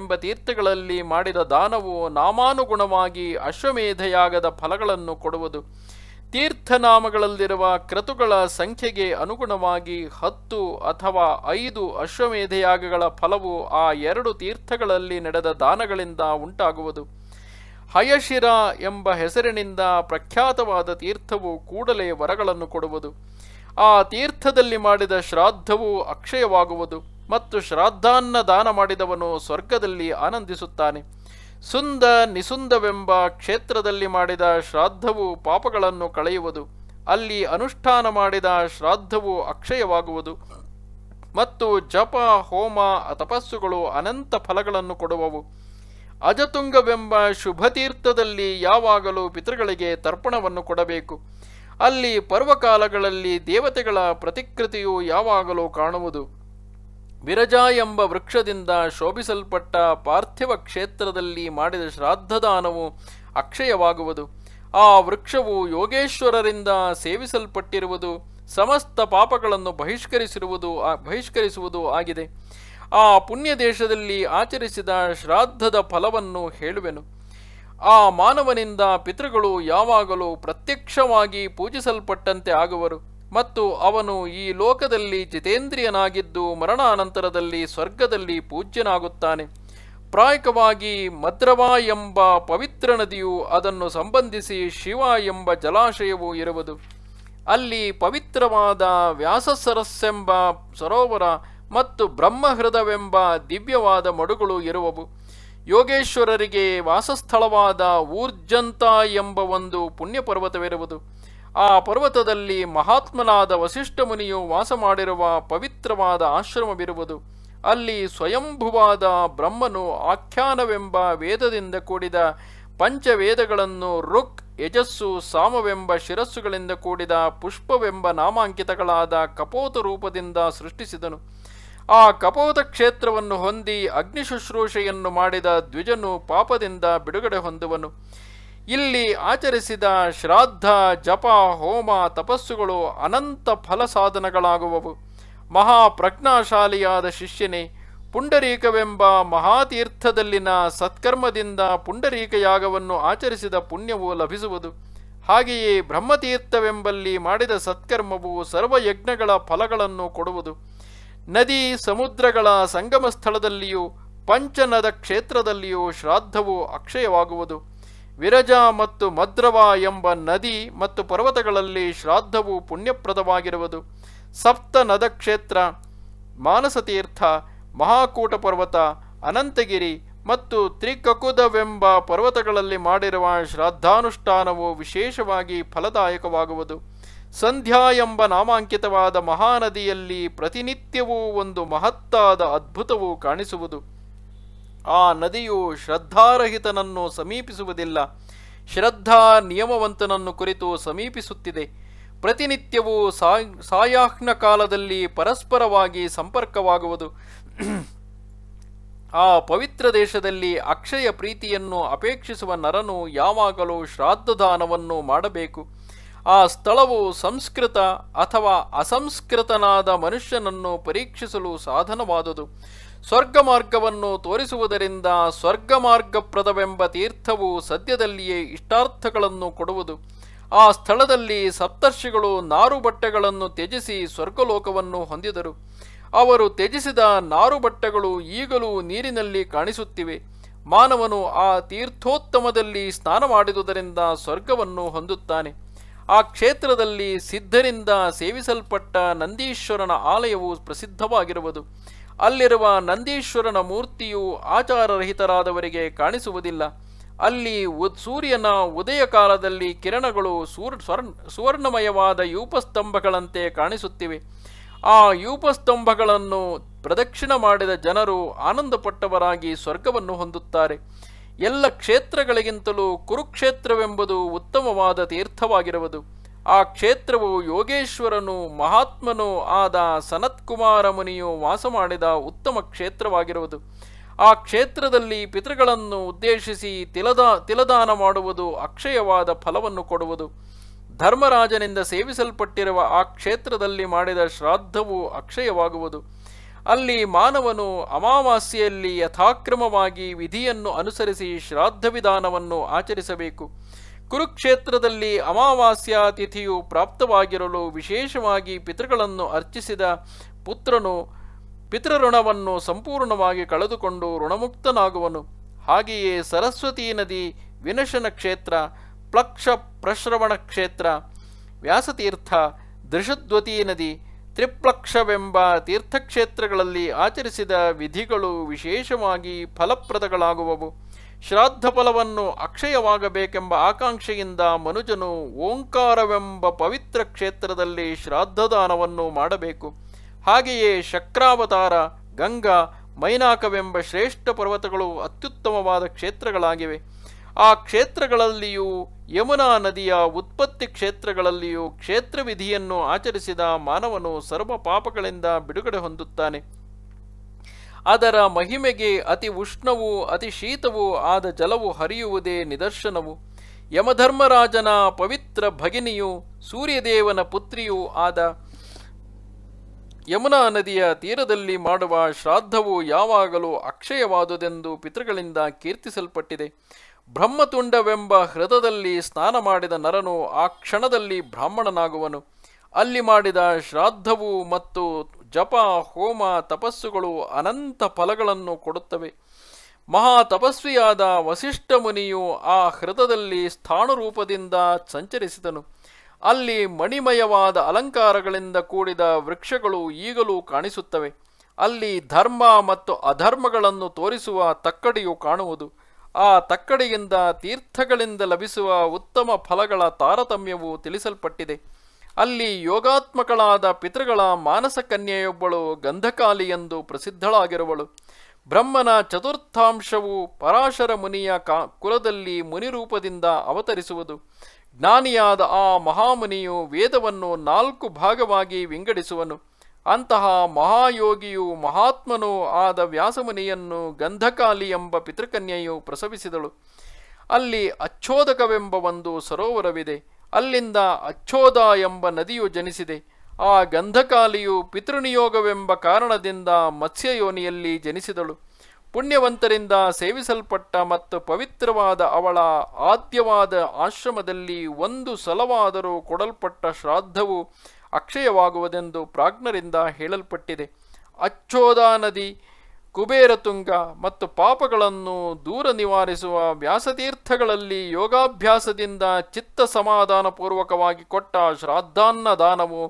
ಎಂಬ ತೀರ್ಥಗಳಲ್ಲಿ ಮಾಡಿದ ದಾನವು ನಾಮಾನುಗುಣವಾಗಿ ಅಶ್ವಮೇಧಯಾಗದ ಫಲಗಳನ್ನು ಕೊಡುವುದು ತೀರ್ಥನಾಮಗಳಲ್ಲಿರುವ ಕ್ರತುಗಳ ಸಂಖ್ಯೆಗೆ ಅನುಗುಣವಾಗಿ ಹತ್ತು ಅಥವಾ ಐದು ಅಶ್ವಮೇಧಯಾಗಗಳ ಫಲವು ಆ ಎರಡು ತೀರ್ಥಗಳಲ್ಲಿ ನಡೆದ ದಾನಗಳಿಂದ ಉಂಟಾಗುವುದು ಹಯಶಿರ ಎಂಬ ಹೆಸರಿನಿಂದ ಪ್ರಖ್ಯಾತವಾದ ತೀರ್ಥವು ಕೂಡಲೇ ವರಗಳನ್ನು ಕೊಡುವುದು ಆ ತೀರ್ಥದಲ್ಲಿ ಮಾಡಿದ ಶ್ರಾದ್ದವು ಅಕ್ಷಯವಾಗುವುದು ಮತ್ತು ಶ್ರಾದ್ದಾನ್ನ ದಾನ ಮಾಡಿದವನು ಸ್ವರ್ಗದಲ್ಲಿ ಆನಂದಿಸುತ್ತಾನೆ ಸುಂದ ನಿಸುಂದವೆಂಬ ಕ್ಷೇತ್ರದಲ್ಲಿ ಮಾಡಿದ ಶ್ರಾದ್ದವು ಪಾಪಗಳನ್ನು ಕಳೆಯುವುದು ಅಲ್ಲಿ ಅನುಷ್ಠಾನ ಮಾಡಿದ ಶ್ರಾದ್ದವು ಅಕ್ಷಯವಾಗುವುದು ಮತ್ತು ಜಪ ಹೋಮ ತಪಸ್ಸುಗಳು ಅನಂತ ಫಲಗಳನ್ನು ಕೊಡುವವು ಅಜತುಂಗವೆಂಬ ಶುಭತೀರ್ಥದಲ್ಲಿ ಯಾವಾಗಲೂ ಪಿತೃಗಳಿಗೆ ತರ್ಪಣವನ್ನು ಕೊಡಬೇಕು ಅಲ್ಲಿ ಪರ್ವಕಾಲಗಳಲ್ಲಿ ದೇವತೆಗಳ ಪ್ರತಿಕೃತಿಯು ಯಾವಾಗಲೂ ಕಾಣುವುದು ವಿರಜ ಎಂಬ ವೃಕ್ಷದಿಂದ ಶೋಭಿಸಲ್ಪಟ್ಟ ಪಾರ್ಥಿವ ಕ್ಷೇತ್ರದಲ್ಲಿ ಮಾಡಿದ ಶ್ರಾದ್ದದಾನವು ಅಕ್ಷಯವಾಗುವುದು ಆ ವೃಕ್ಷವು ಯೋಗೇಶ್ವರರಿಂದ ಸೇವಿಸಲ್ಪಟ್ಟಿರುವುದು ಸಮಸ್ತ ಪಾಪಗಳನ್ನು ಬಹಿಷ್ಕರಿಸಿರುವುದು ಬಹಿಷ್ಕರಿಸುವುದು ಆಗಿದೆ ಆ ಪುಣ್ಯ ದೇಶದಲ್ಲಿ ಆಚರಿಸಿದ ಶ್ರಾದ್ದದ ಫಲವನ್ನು ಹೇಳುವೆನು ಆ ಮಾನವನಿಂದ ಪಿತೃಗಳು ಯಾವಾಗಲೂ ಪ್ರತ್ಯಕ್ಷವಾಗಿ ಪೂಜಿಸಲ್ಪಟ್ಟಂತೆ ಆಗುವರು ಮತ್ತು ಅವನು ಈ ಲೋಕದಲ್ಲಿ ಜಿತೇಂದ್ರಿಯನಾಗಿದ್ದು ಮರಣಾನಂತರದಲ್ಲಿ ಸ್ವರ್ಗದಲ್ಲಿ ಪೂಜ್ಯನಾಗುತ್ತಾನೆ ಪ್ರಾಯಕವಾಗಿ ಮದ್ರವಾ ಎಂಬ ಪವಿತ್ರ ನದಿಯು ಅದನ್ನು ಸಂಬಂಧಿಸಿ ಶಿವ ಎಂಬ ಜಲಾಶಯವು ಇರುವುದು ಅಲ್ಲಿ ಪವಿತ್ರವಾದ ವ್ಯಾಸಸರಸ್ಸೆಂಬ ಸರೋವರ ಮತ್ತು ಬ್ರಹ್ಮಹೃದವೆಂಬ ದಿವ್ಯವಾದ ಮಡುಗಳು ಇರುವವು ಯೋಗೇಶ್ವರರಿಗೆ ವಾಸಸ್ಥಳವಾದ ಊರ್ಜಂತ ಎಂಬ ಒಂದು ಪುಣ್ಯಪರ್ವತವಿರುವುದು ಆ ಪರ್ವತದಲ್ಲಿ ಮಹಾತ್ಮನಾದ ವಸಿಷ್ಠ ಮುನಿಯು ವಾಸ ಮಾಡಿರುವ ಪವಿತ್ರವಾದ ಆಶ್ರಮವಿರುವುದು ಅಲ್ಲಿ ಸ್ವಯಂಭುವಾದ ಬ್ರಹ್ಮನು ಆಖ್ಯಾನವೆಂಬ ವೇದದಿಂದ ಕೂಡಿದ ಪಂಚವೇದಗಳನ್ನು ರುಕ್ ಯಜಸ್ಸು ಸಾಮವೆಂಬ ಶಿರಸ್ಸುಗಳಿಂದ ಕೂಡಿದ ಪುಷ್ಪವೆಂಬ ನಾಮಾಂಕಿತಗಳಾದ ಕಪೋತ ರೂಪದಿಂದ ಸೃಷ್ಟಿಸಿದನು ಆ ಕಪೋತ ಕ್ಷೇತ್ರವನ್ನು ಹೊಂದಿ ಅಗ್ನಿಶುಶ್ರೂಷೆಯನ್ನು ಮಾಡಿದ ದ್ವಿಜನು ಪಾಪದಿಂದ ಬಿಡುಗಡೆ ಹೊಂದುವನು ಇಲ್ಲಿ ಆಚರಿಸಿದ ಶ್ರಾದ್ದ ಜಪ ಹೋಮ ತಪಸ್ಸುಗಳು ಅನಂತ ಫಲಸಾಧನಗಳಾಗುವವು ಮಹಾಪ್ರಜ್ಞಾಶಾಲಿಯಾದ ಶಿಷ್ಯನೇ ಪುಂಡರೀಕವೆಂಬ ಮಹಾತೀರ್ಥದಲ್ಲಿನ ಸತ್ಕರ್ಮದಿಂದ ಪುಂಡರೀಕ ಯಾಗವನ್ನು ಆಚರಿಸಿದ ಪುಣ್ಯವು ಲಭಿಸುವುದು ಹಾಗೆಯೇ ಬ್ರಹ್ಮತೀರ್ಥವೆಂಬಲ್ಲಿ ಮಾಡಿದ ಸತ್ಕರ್ಮವು ಸರ್ವಯಜ್ಞಗಳ ಫಲಗಳನ್ನು ಕೊಡುವುದು ನದಿ ಸಮುದ್ರಗಳ ಸಂಗಮ ಸ್ಥಳದಲ್ಲಿಯೂ ಪಂಚನದ ಕ್ಷೇತ್ರದಲ್ಲಿಯೂ ಶ್ರಾದ್ದವು ಅಕ್ಷಯವಾಗುವುದು ವಿರಜ ಮತ್ತು ಮದ್ರವ ಎಂಬ ನದಿ ಮತ್ತು ಪರ್ವತಗಳಲ್ಲಿ ಶ್ರಾದ್ದವು ಪುಣ್ಯಪ್ರದವಾಗಿರುವುದು ಸಪ್ತ ನದಕ್ಷೇತ್ರ ಮಾನಸತೀರ್ಥ ಮಹಾಕೂಟ ಪರ್ವತ ಅನಂತಗಿರಿ ಮತ್ತು ತ್ರಿಕಕುದವೆಂಬ ಪರ್ವತಗಳಲ್ಲಿ ಮಾಡಿರುವ ಶ್ರಾದ್ದಾನುಷ್ಠಾನವು ವಿಶೇಷವಾಗಿ ಫಲದಾಯಕವಾಗುವುದು ಸಂಧ್ಯಾ ಎಂಬ ನಾಮಾಂಕಿತವಾದ ಮಹಾನದಿಯಲ್ಲಿ ಪ್ರತಿನಿತ್ಯವೂ ಒಂದು ಮಹತ್ತಾದ ಅದ್ಭುತವು ಕಾಣಿಸುವುದು ಆ ನದಿಯು ಶ್ರದ್ಧಾರಹಿತನನ್ನು ಸಮೀಪಿಸುವುದಿಲ್ಲ ಶ್ರದ್ಧಾ ನಿಯಮವಂತನನ್ನು ಕುರಿತು ಸಮೀಪಿಸುತ್ತಿದೆ ಪ್ರತಿನಿತ್ಯವೂ ಸಾಯಾಹ್ನ ಕಾಲದಲ್ಲಿ ಪರಸ್ಪರವಾಗಿ ಸಂಪರ್ಕವಾಗುವುದು ಆ ಪವಿತ್ರ ದೇಶದಲ್ಲಿ ಅಕ್ಷಯ ಪ್ರೀತಿಯನ್ನು ಅಪೇಕ್ಷಿಸುವ ನರನು ಯಾವಾಗಲೂ ಶ್ರಾದ್ದದಾನವನ್ನು ಮಾಡಬೇಕು ಆ ಸ್ಥಳವು ಸಂಸ್ಕೃತ ಅಥವಾ ಅಸಂಸ್ಕೃತನಾದ ಮನುಷ್ಯನನ್ನು ಪರೀಕ್ಷಿಸಲು ಸಾಧನವಾದುದು ಸ್ವರ್ಗ ಮಾರ್ಗವನ್ನು ತೋರಿಸುವುದರಿಂದ ಸ್ವರ್ಗ ಮಾರ್ಗಪ್ರದವೆಂಬ ತೀರ್ಥವು ಸದ್ಯದಲ್ಲಿಯೇ ಇಷ್ಟಾರ್ಥಗಳನ್ನು ಕೊಡುವುದು ಆ ಸ್ಥಳದಲ್ಲಿ ಸಪ್ತರ್ಷಿಗಳು ನಾರು ಬಟ್ಟೆಗಳನ್ನು ತ್ಯಜಿಸಿ ಸ್ವರ್ಗಲೋಕವನ್ನು ಹೊಂದಿದರು ಅವರು ತ್ಯಜಿಸಿದ ನಾರು ಬಟ್ಟೆಗಳು ಈಗಲೂ ನೀರಿನಲ್ಲಿ ಕಾಣಿಸುತ್ತಿವೆ ಮಾನವನು ಆ ತೀರ್ಥೋತ್ತಮದಲ್ಲಿ ಸ್ನಾನ ಮಾಡಿದುದರಿಂದ ಸ್ವರ್ಗವನ್ನು ಹೊಂದುತ್ತಾನೆ ಆ ಕ್ಷೇತ್ರದಲ್ಲಿ ಸಿದ್ಧರಿಂದ ಸೇವಿಸಲ್ಪಟ್ಟ ನಂದೀಶ್ವರನ ಆಲಯವು ಪ್ರಸಿದ್ಧವಾಗಿರುವುದು ಅಲ್ಲಿರುವ ನಂದೀಶ್ವರನ ಮೂರ್ತಿಯು ಆಚಾರರಹಿತರಾದವರಿಗೆ ಕಾಣಿಸುವುದಿಲ್ಲ ಅಲ್ಲಿ ಸೂರ್ಯನ ಉದಯ ಕಾಲದಲ್ಲಿ ಕಿರಣಗಳು ಸೂರ್ ಸುವರ್ಣಮಯವಾದ ಯೂಪಸ್ತಂಭಗಳಂತೆ ಕಾಣಿಸುತ್ತಿವೆ ಆ ಯೂಪಸ್ತಂಭಗಳನ್ನು ಪ್ರದಕ್ಷಿಣ ಮಾಡಿದ ಜನರು ಆನಂದಪಟ್ಟವರಾಗಿ ಸ್ವರ್ಗವನ್ನು ಹೊಂದುತ್ತಾರೆ ಎಲ್ಲ ಕ್ಷೇತ್ರಗಳಿಗಿಂತಲೂ ಕುರುಕ್ಷೇತ್ರವೆಂಬುದು ಉತ್ತಮವಾದ ತೀರ್ಥವಾಗಿರುವುದು ಆ ಕ್ಷೇತ್ರವು ಯೋಗೇಶ್ವರನು ಮಹಾತ್ಮನು ಆದ ಸನತ್ಕುಮಾರ ಮುನಿಯು ವಾಸ ಮಾಡಿದ ಉತ್ತಮ ಕ್ಷೇತ್ರವಾಗಿರುವುದು ಆ ಕ್ಷೇತ್ರದಲ್ಲಿ ಪಿತೃಗಳನ್ನು ಉದ್ದೇಶಿಸಿ ತಿಲದ ತಿಲದಾನ ಮಾಡುವುದು ಅಕ್ಷಯವಾದ ಫಲವನ್ನು ಕೊಡುವುದು ಧರ್ಮರಾಜನಿಂದ ಸೇವಿಸಲ್ಪಟ್ಟಿರುವ ಆ ಕ್ಷೇತ್ರದಲ್ಲಿ ಮಾಡಿದ ಶ್ರಾದ್ದವು ಅಕ್ಷಯವಾಗುವುದು ಅಲ್ಲಿ ಮಾನವನು ಅಮಾವಾಸ್ಯೆಯಲ್ಲಿ ಯಥಾಕ್ರಮವಾಗಿ ವಿಧಿಯನ್ನು ಅನುಸರಿಸಿ ಶ್ರಾದ್ದ ವಿಧಾನವನ್ನು ಆಚರಿಸಬೇಕು ಕುರುಕ್ಷೇತ್ರದಲ್ಲಿ ಅಮಾವಾಸ್ಯ ತಿಥಿಯು ಪ್ರಾಪ್ತವಾಗಿರಲು ವಿಶೇಷವಾಗಿ ಪಿತೃಗಳನ್ನು ಅರ್ಚಿಸಿದ ಪುತ್ರನು ಪಿತೃಋಣವನ್ನು ಸಂಪೂರ್ಣವಾಗಿ ಕಳೆದುಕೊಂಡು ಋಣಮುಕ್ತನಾಗುವನು ಹಾಗೆಯೇ ಸರಸ್ವತೀ ನದಿ ವಿನಶನ ಕ್ಷೇತ್ರ ಪ್ಲಕ್ಷ ಪ್ರಶ್ರವಣ ಕ್ಷೇತ್ರ ವ್ಯಾಸತೀರ್ಥ ದೃಶದ್ವತಿ ನದಿ ತ್ರಿಪ್ಲಕ್ಷವೆಂಬ ತೀರ್ಥಕ್ಷೇತ್ರಗಳಲ್ಲಿ ಆಚರಿಸಿದ ವಿಧಿಗಳು ವಿಶೇಷವಾಗಿ ಫಲಪ್ರದಗಳಾಗುವವು ಶ್ರಾದ್ದ ಫಲವನ್ನು ಅಕ್ಷಯವಾಗಬೇಕೆಂಬ ಆಕಾಂಕ್ಷೆಯಿಂದ ಮನುಜನು ಓಂಕಾರವೆಂಬ ಪವಿತ್ರ ಕ್ಷೇತ್ರದಲ್ಲಿ ಶ್ರಾದ್ದದಾನವನ್ನು ಮಾಡಬೇಕು ಹಾಗೆಯೇ ಶಕ್ರಾವತಾರ ಗಂಗಾ ಮೈನಾಕವೆಂಬ ಶ್ರೇಷ್ಠ ಪರ್ವತಗಳು ಅತ್ಯುತ್ತಮವಾದ ಕ್ಷೇತ್ರಗಳಾಗಿವೆ ಆ ಕ್ಷೇತ್ರಗಳಲ್ಲಿಯೂ ಯಮುನಾ ನದಿಯ ಉತ್ಪತ್ತಿ ಕ್ಷೇತ್ರಗಳಲ್ಲಿಯೂ ಕ್ಷೇತ್ರವಿಧಿಯನ್ನು ಆಚರಿಸಿದ ಮಾನವನು ಸರ್ವ ಪಾಪಗಳಿಂದ ಬಿಡುಗಡೆ ಹೊಂದುತ್ತಾನೆ ಅದರ ಮಹಿಮೆಗೆ ಅತಿ ಉಷ್ಣವೂ ಅತಿ ಶೀತವೂ ಆದ ಜಲವು ಹರಿಯುವುದೇ ನಿದರ್ಶನವು ಯಮಧರ್ಮರಾಜನ ಪವಿತ್ರ ಭಗಿನಿಯು ಸೂರ್ಯದೇವನ ಪುತ್ರಿಯೂ ಆದ ಯಮುನಾ ನದಿಯ ತೀರದಲ್ಲಿ ಮಾಡುವ ಶ್ರಾದ್ದವು ಯಾವಾಗಲೂ ಅಕ್ಷಯವಾದುದೆಂದು ಪಿತೃಗಳಿಂದ ಕೀರ್ತಿಸಲ್ಪಟ್ಟಿದೆ ಬ್ರಹ್ಮತುಂಡವೆಂಬ ಹೃದಯದಲ್ಲಿ ಸ್ನಾನ ಮಾಡಿದ ನರನು ಆ ಕ್ಷಣದಲ್ಲಿ ಬ್ರಾಹ್ಮಣನಾಗುವನು ಅಲ್ಲಿ ಮಾಡಿದ ಶ್ರಾದ್ದವು ಮತ್ತು ಜಪ ಹೋಮ ತಪಸ್ಸುಗಳು ಅನಂತ ಫಲಗಳನ್ನು ಕೊಡುತ್ತವೆ ಮಹಾ ತಪಸ್ವಿಯಾದ ವಸಿಷ್ಠ ಮುನಿಯು ಆ ಹೃದದಲ್ಲಿ ಸ್ಥಾನರೂಪದಿಂದ ಸಂಚರಿಸಿದನು ಅಲ್ಲಿ ಮಣಿಮಯವಾದ ಅಲಂಕಾರಗಳಿಂದ ಕೂಡಿದ ವೃಕ್ಷಗಳು ಈಗಲೂ ಕಾಣಿಸುತ್ತವೆ ಅಲ್ಲಿ ಧರ್ಮ ಮತ್ತು ಅಧರ್ಮಗಳನ್ನು ತೋರಿಸುವ ತಕ್ಕಡಿಯು ಕಾಣುವುದು ಆ ತಕ್ಕಡಿಯಿಂದ ತೀರ್ಥಗಳಿಂದ ಲಭಿಸುವ ಉತ್ತಮ ಫಲಗಳ ತಾರತಮ್ಯವು ತಿಳಿಸಲ್ಪಟ್ಟಿದೆ ಅಲ್ಲಿ ಯೋಗಾತ್ಮಕಳಾದ ಪಿತೃಗಳ ಮಾನಸ ಕನ್ಯೆಯೊಬ್ಬಳು ಗಂಧಕಾಲಿ ಎಂದು ಪ್ರಸಿದ್ಧಳಾಗಿರುವಳು ಬ್ರಹ್ಮನ ಚತುರ್ಥಾಂಶವು ಪರಾಶರ ಮುನಿಯ ಕಾ ಕುಲದಲ್ಲಿ ಮುನಿರೂಪದಿಂದ ಅವತರಿಸುವುದು ಜ್ಞಾನಿಯಾದ ಆ ಮಹಾಮುನಿಯು ವೇದವನ್ನು ನಾಲ್ಕು ಭಾಗವಾಗಿ ವಿಂಗಡಿಸುವನು ಅಂತಹ ಮಹಾಯೋಗಿಯು ಮಹಾತ್ಮನೂ ಆದ ವ್ಯಾಸಮುನಿಯನ್ನು ಗಂಧಕಾಲಿ ಎಂಬ ಪಿತೃಕನ್ಯೆಯು ಪ್ರಸವಿಸಿದಳು ಅಲ್ಲಿ ಅಚ್ಛೋದಕವೆಂಬ ಒಂದು ಸರೋವರವಿದೆ ಅಲ್ಲಿಂದ ಅಚ್ಚೋದ ಎಂಬ ನದಿಯು ಜನಿಸಿದೆ ಆ ಗಂಧಕಾಲಿಯು ಪಿತೃನಿಯೋಗವೆಂಬ ಕಾರಣದಿಂದ ಮತ್ಸ್ಯಯೋನಿಯಲ್ಲಿ ಜನಿಸಿದಳು ಪುಣ್ಯವಂತರಿಂದ ಸೇವಿಸಲ್ಪಟ್ಟ ಮತ್ತು ಪವಿತ್ರವಾದ ಅವಳ ಆದ್ಯವಾದ ಆಶ್ರಮದಲ್ಲಿ ಒಂದು ಸಲವಾದರೂ ಕೊಡಲ್ಪಟ್ಟ ಶ್ರಾದ್ದವು ಅಕ್ಷಯವಾಗುವುದೆಂದು ಪ್ರಾಜ್ಞರಿಂದ ಹೇಳಲ್ಪಟ್ಟಿದೆ ಅಚ್ಚೋದಾ ನದಿ ತುಂಗ ಮತ್ತು ಪಾಪಗಳನ್ನು ದೂರ ನಿವಾರಿಸುವ ವ್ಯಾಸತೀರ್ಥಗಳಲ್ಲಿ ಯೋಗಾಭ್ಯಾಸದಿಂದ ಚಿತ್ತ ಸಮಾಧಾನಪೂರ್ವಕವಾಗಿ ಕೊಟ್ಟ ಶ್ರಾದ್ದಾನ್ನ ದಾನವು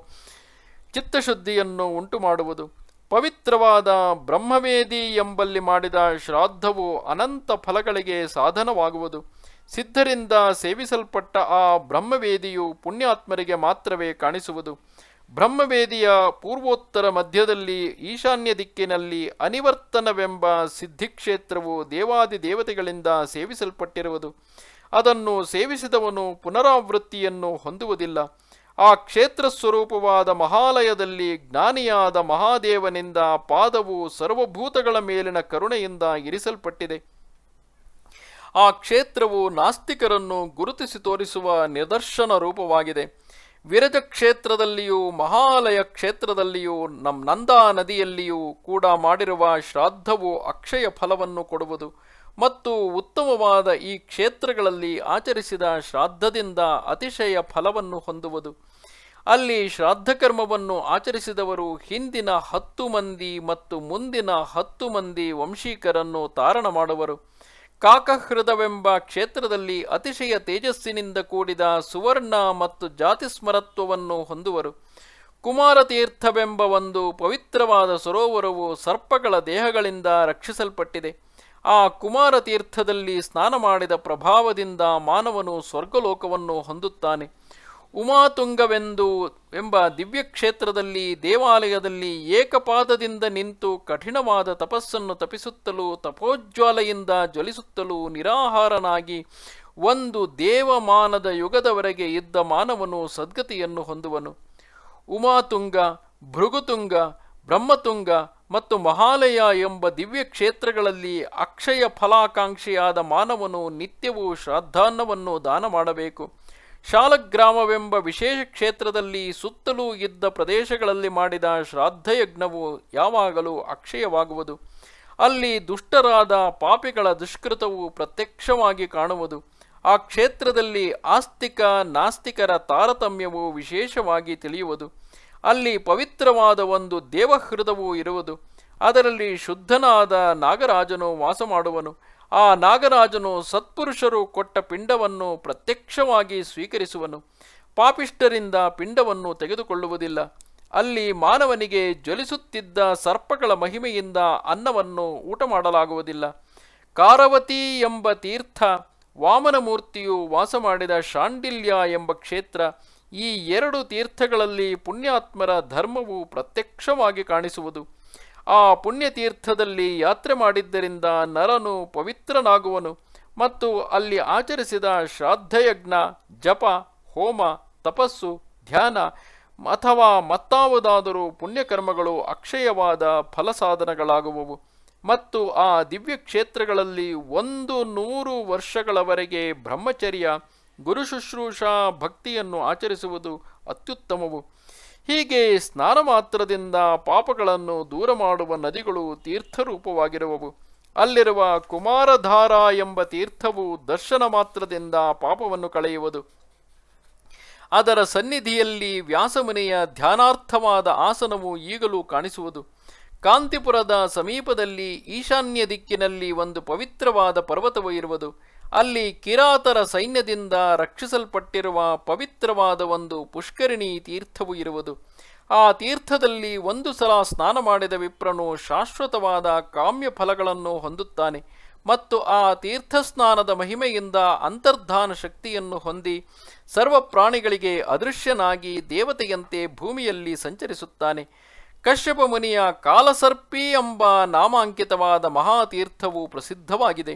ಚಿತ್ತಶುದ್ಧಿಯನ್ನು ಉಂಟು ಮಾಡುವುದು ಪವಿತ್ರವಾದ ಬ್ರಹ್ಮವೇದಿ ಎಂಬಲ್ಲಿ ಮಾಡಿದ ಶ್ರಾದ್ದವು ಅನಂತ ಫಲಗಳಿಗೆ ಸಾಧನವಾಗುವುದು ಸಿದ್ಧರಿಂದ ಸೇವಿಸಲ್ಪಟ್ಟ ಆ ಬ್ರಹ್ಮವೇದಿಯು ಪುಣ್ಯಾತ್ಮರಿಗೆ ಮಾತ್ರವೇ ಕಾಣಿಸುವುದು ಬ್ರಹ್ಮವೇದಿಯ ಪೂರ್ವೋತ್ತರ ಮಧ್ಯದಲ್ಲಿ ಈಶಾನ್ಯ ದಿಕ್ಕಿನಲ್ಲಿ ಅನಿವರ್ತನವೆಂಬ ಸಿದ್ಧಿಕ್ಷೇತ್ರವು ದೇವಾದಿ ದೇವತೆಗಳಿಂದ ಸೇವಿಸಲ್ಪಟ್ಟಿರುವುದು ಅದನ್ನು ಸೇವಿಸಿದವನು ಪುನರಾವೃತ್ತಿಯನ್ನು ಹೊಂದುವುದಿಲ್ಲ ಆ ಕ್ಷೇತ್ರ ಸ್ವರೂಪವಾದ ಮಹಾಲಯದಲ್ಲಿ ಜ್ಞಾನಿಯಾದ ಮಹಾದೇವನಿಂದ ಪಾದವು ಸರ್ವಭೂತಗಳ ಮೇಲಿನ ಕರುಣೆಯಿಂದ ಇರಿಸಲ್ಪಟ್ಟಿದೆ ಆ ಕ್ಷೇತ್ರವು ನಾಸ್ತಿಕರನ್ನು ಗುರುತಿಸಿ ತೋರಿಸುವ ನಿದರ್ಶನ ರೂಪವಾಗಿದೆ ವಿರಜ ಕ್ಷೇತ್ರದಲ್ಲಿಯೂ ಮಹಾಲಯ ಕ್ಷೇತ್ರದಲ್ಲಿಯೂ ನಮ್ಮ ನಂದಾ ನದಿಯಲ್ಲಿಯೂ ಕೂಡ ಮಾಡಿರುವ ಶ್ರಾದ್ದವು ಅಕ್ಷಯ ಫಲವನ್ನು ಕೊಡುವುದು ಮತ್ತು ಉತ್ತಮವಾದ ಈ ಕ್ಷೇತ್ರಗಳಲ್ಲಿ ಆಚರಿಸಿದ ಶ್ರಾದ್ದದಿಂದ ಅತಿಶಯ ಫಲವನ್ನು ಹೊಂದುವುದು ಅಲ್ಲಿ ಶ್ರಾದ್ದಕರ್ಮವನ್ನು ಆಚರಿಸಿದವರು ಹಿಂದಿನ ಹತ್ತು ಮಂದಿ ಮತ್ತು ಮುಂದಿನ ಹತ್ತು ಮಂದಿ ವಂಶೀಕರನ್ನು ತಾರಣ ಮಾಡುವರು ಕಾಕಹೃದವೆಂಬ ಕ್ಷೇತ್ರದಲ್ಲಿ ಅತಿಶಯ ತೇಜಸ್ಸಿನಿಂದ ಕೂಡಿದ ಸುವರ್ಣ ಮತ್ತು ಜಾತಿಸ್ಮರತ್ವವನ್ನು ಹೊಂದುವರು ಕುಮಾರತೀರ್ಥವೆಂಬ ಒಂದು ಪವಿತ್ರವಾದ ಸರೋವರವು ಸರ್ಪಗಳ ದೇಹಗಳಿಂದ ರಕ್ಷಿಸಲ್ಪಟ್ಟಿದೆ ಆ ಕುಮಾರತೀರ್ಥದಲ್ಲಿ ಸ್ನಾನ ಮಾಡಿದ ಪ್ರಭಾವದಿಂದ ಮಾನವನು ಸ್ವರ್ಗಲೋಕವನ್ನು ಹೊಂದುತ್ತಾನೆ ಉಮಾತುಂಗವೆಂದು ಎಂಬ ದಿವ್ಯಕ್ಷೇತ್ರದಲ್ಲಿ ದೇವಾಲಯದಲ್ಲಿ ಏಕಪಾದದಿಂದ ನಿಂತು ಕಠಿಣವಾದ ತಪಸ್ಸನ್ನು ತಪಿಸುತ್ತಲೂ ತಪೋಜ್ವಾಲೆಯಿಂದ ಜ್ವಲಿಸುತ್ತಲೂ ನಿರಾಹಾರನಾಗಿ ಒಂದು ದೇವಮಾನದ ಯುಗದವರೆಗೆ ಇದ್ದ ಮಾನವನು ಸದ್ಗತಿಯನ್ನು ಹೊಂದುವನು ಉಮಾತುಂಗ ಭೃಗುತುಂಗ ಬ್ರಹ್ಮತುಂಗ ಮತ್ತು ಮಹಾಲಯ ಎಂಬ ದಿವ್ಯ ಕ್ಷೇತ್ರಗಳಲ್ಲಿ ಅಕ್ಷಯ ಫಲಾಕಾಂಕ್ಷಿಯಾದ ಮಾನವನು ನಿತ್ಯವೂ ಶ್ರಾದ್ದಾನ್ನವನ್ನು ದಾನ ಮಾಡಬೇಕು ಶಾಲಗ್ರಾಮವೆಂಬ ವಿಶೇಷ ಕ್ಷೇತ್ರದಲ್ಲಿ ಸುತ್ತಲೂ ಇದ್ದ ಪ್ರದೇಶಗಳಲ್ಲಿ ಮಾಡಿದ ಶ್ರಾದ್ದಯಜ್ಞವು ಯಾವಾಗಲೂ ಅಕ್ಷಯವಾಗುವುದು ಅಲ್ಲಿ ದುಷ್ಟರಾದ ಪಾಪಿಗಳ ದುಷ್ಕೃತವು ಪ್ರತ್ಯಕ್ಷವಾಗಿ ಕಾಣುವುದು ಆ ಕ್ಷೇತ್ರದಲ್ಲಿ ಆಸ್ತಿಕ ನಾಸ್ತಿಕರ ತಾರತಮ್ಯವು ವಿಶೇಷವಾಗಿ ತಿಳಿಯುವುದು ಅಲ್ಲಿ ಪವಿತ್ರವಾದ ಒಂದು ದೇವಹೃದವೂ ಇರುವುದು ಅದರಲ್ಲಿ ಶುದ್ಧನಾದ ನಾಗರಾಜನು ವಾಸ ಮಾಡುವನು ಆ ನಾಗರಾಜನು ಸತ್ಪುರುಷರು ಕೊಟ್ಟ ಪಿಂಡವನ್ನು ಪ್ರತ್ಯಕ್ಷವಾಗಿ ಸ್ವೀಕರಿಸುವನು ಪಾಪಿಷ್ಟರಿಂದ ಪಿಂಡವನ್ನು ತೆಗೆದುಕೊಳ್ಳುವುದಿಲ್ಲ ಅಲ್ಲಿ ಮಾನವನಿಗೆ ಜ್ವಲಿಸುತ್ತಿದ್ದ ಸರ್ಪಗಳ ಮಹಿಮೆಯಿಂದ ಅನ್ನವನ್ನು ಊಟ ಮಾಡಲಾಗುವುದಿಲ್ಲ ಕಾರವತಿ ಎಂಬ ತೀರ್ಥ ಮೂರ್ತಿಯು ವಾಸ ಮಾಡಿದ ಶಾಂಡಿಲ್ಯ ಎಂಬ ಕ್ಷೇತ್ರ ಈ ಎರಡು ತೀರ್ಥಗಳಲ್ಲಿ ಪುಣ್ಯಾತ್ಮರ ಧರ್ಮವು ಪ್ರತ್ಯಕ್ಷವಾಗಿ ಕಾಣಿಸುವುದು ಆ ಪುಣ್ಯತೀರ್ಥದಲ್ಲಿ ಯಾತ್ರೆ ಮಾಡಿದ್ದರಿಂದ ನರನು ಪವಿತ್ರನಾಗುವನು ಮತ್ತು ಅಲ್ಲಿ ಆಚರಿಸಿದ ಶ್ರಾದ್ದಯಜ್ಞ ಜಪ ಹೋಮ ತಪಸ್ಸು ಧ್ಯಾನ ಅಥವಾ ಮತ್ತಾವುದಾದರೂ ಪುಣ್ಯಕರ್ಮಗಳು ಅಕ್ಷಯವಾದ ಫಲಸಾಧನಗಳಾಗುವವು ಮತ್ತು ಆ ದಿವ್ಯ ಕ್ಷೇತ್ರಗಳಲ್ಲಿ ಒಂದು ನೂರು ವರ್ಷಗಳವರೆಗೆ ಬ್ರಹ್ಮಚರ್ಯ ಗುರುಶುಶ್ರೂಷಾ ಭಕ್ತಿಯನ್ನು ಆಚರಿಸುವುದು ಅತ್ಯುತ್ತಮವು ಹೀಗೆ ಸ್ನಾನ ಮಾತ್ರದಿಂದ ಪಾಪಗಳನ್ನು ದೂರ ಮಾಡುವ ನದಿಗಳು ತೀರ್ಥರೂಪವಾಗಿರುವವು ಅಲ್ಲಿರುವ ಕುಮಾರಧಾರ ಎಂಬ ತೀರ್ಥವು ದರ್ಶನ ಮಾತ್ರದಿಂದ ಪಾಪವನ್ನು ಕಳೆಯುವುದು ಅದರ ಸನ್ನಿಧಿಯಲ್ಲಿ ವ್ಯಾಸಮುನಿಯ ಧ್ಯಾನಾರ್ಥವಾದ ಆಸನವು ಈಗಲೂ ಕಾಣಿಸುವುದು ಕಾಂತಿಪುರದ ಸಮೀಪದಲ್ಲಿ ಈಶಾನ್ಯ ದಿಕ್ಕಿನಲ್ಲಿ ಒಂದು ಪವಿತ್ರವಾದ ಪರ್ವತವು ಇರುವುದು ಅಲ್ಲಿ ಕಿರಾತರ ಸೈನ್ಯದಿಂದ ರಕ್ಷಿಸಲ್ಪಟ್ಟಿರುವ ಪವಿತ್ರವಾದ ಒಂದು ಪುಷ್ಕರಿಣಿ ತೀರ್ಥವು ಇರುವುದು ಆ ತೀರ್ಥದಲ್ಲಿ ಒಂದು ಸಲ ಸ್ನಾನ ಮಾಡಿದ ವಿಪ್ರನು ಶಾಶ್ವತವಾದ ಕಾಮ್ಯ ಫಲಗಳನ್ನು ಹೊಂದುತ್ತಾನೆ ಮತ್ತು ಆ ತೀರ್ಥಸ್ನಾನದ ಮಹಿಮೆಯಿಂದ ಅಂತರ್ಧಾನ ಶಕ್ತಿಯನ್ನು ಹೊಂದಿ ಸರ್ವ ಪ್ರಾಣಿಗಳಿಗೆ ಅದೃಶ್ಯನಾಗಿ ದೇವತೆಯಂತೆ ಭೂಮಿಯಲ್ಲಿ ಸಂಚರಿಸುತ್ತಾನೆ ಕಶ್ಯಪ ಮುನಿಯ ಕಾಲಸರ್ಪಿ ಎಂಬ ನಾಮಾಂಕಿತವಾದ ಮಹಾತೀರ್ಥವು ಪ್ರಸಿದ್ಧವಾಗಿದೆ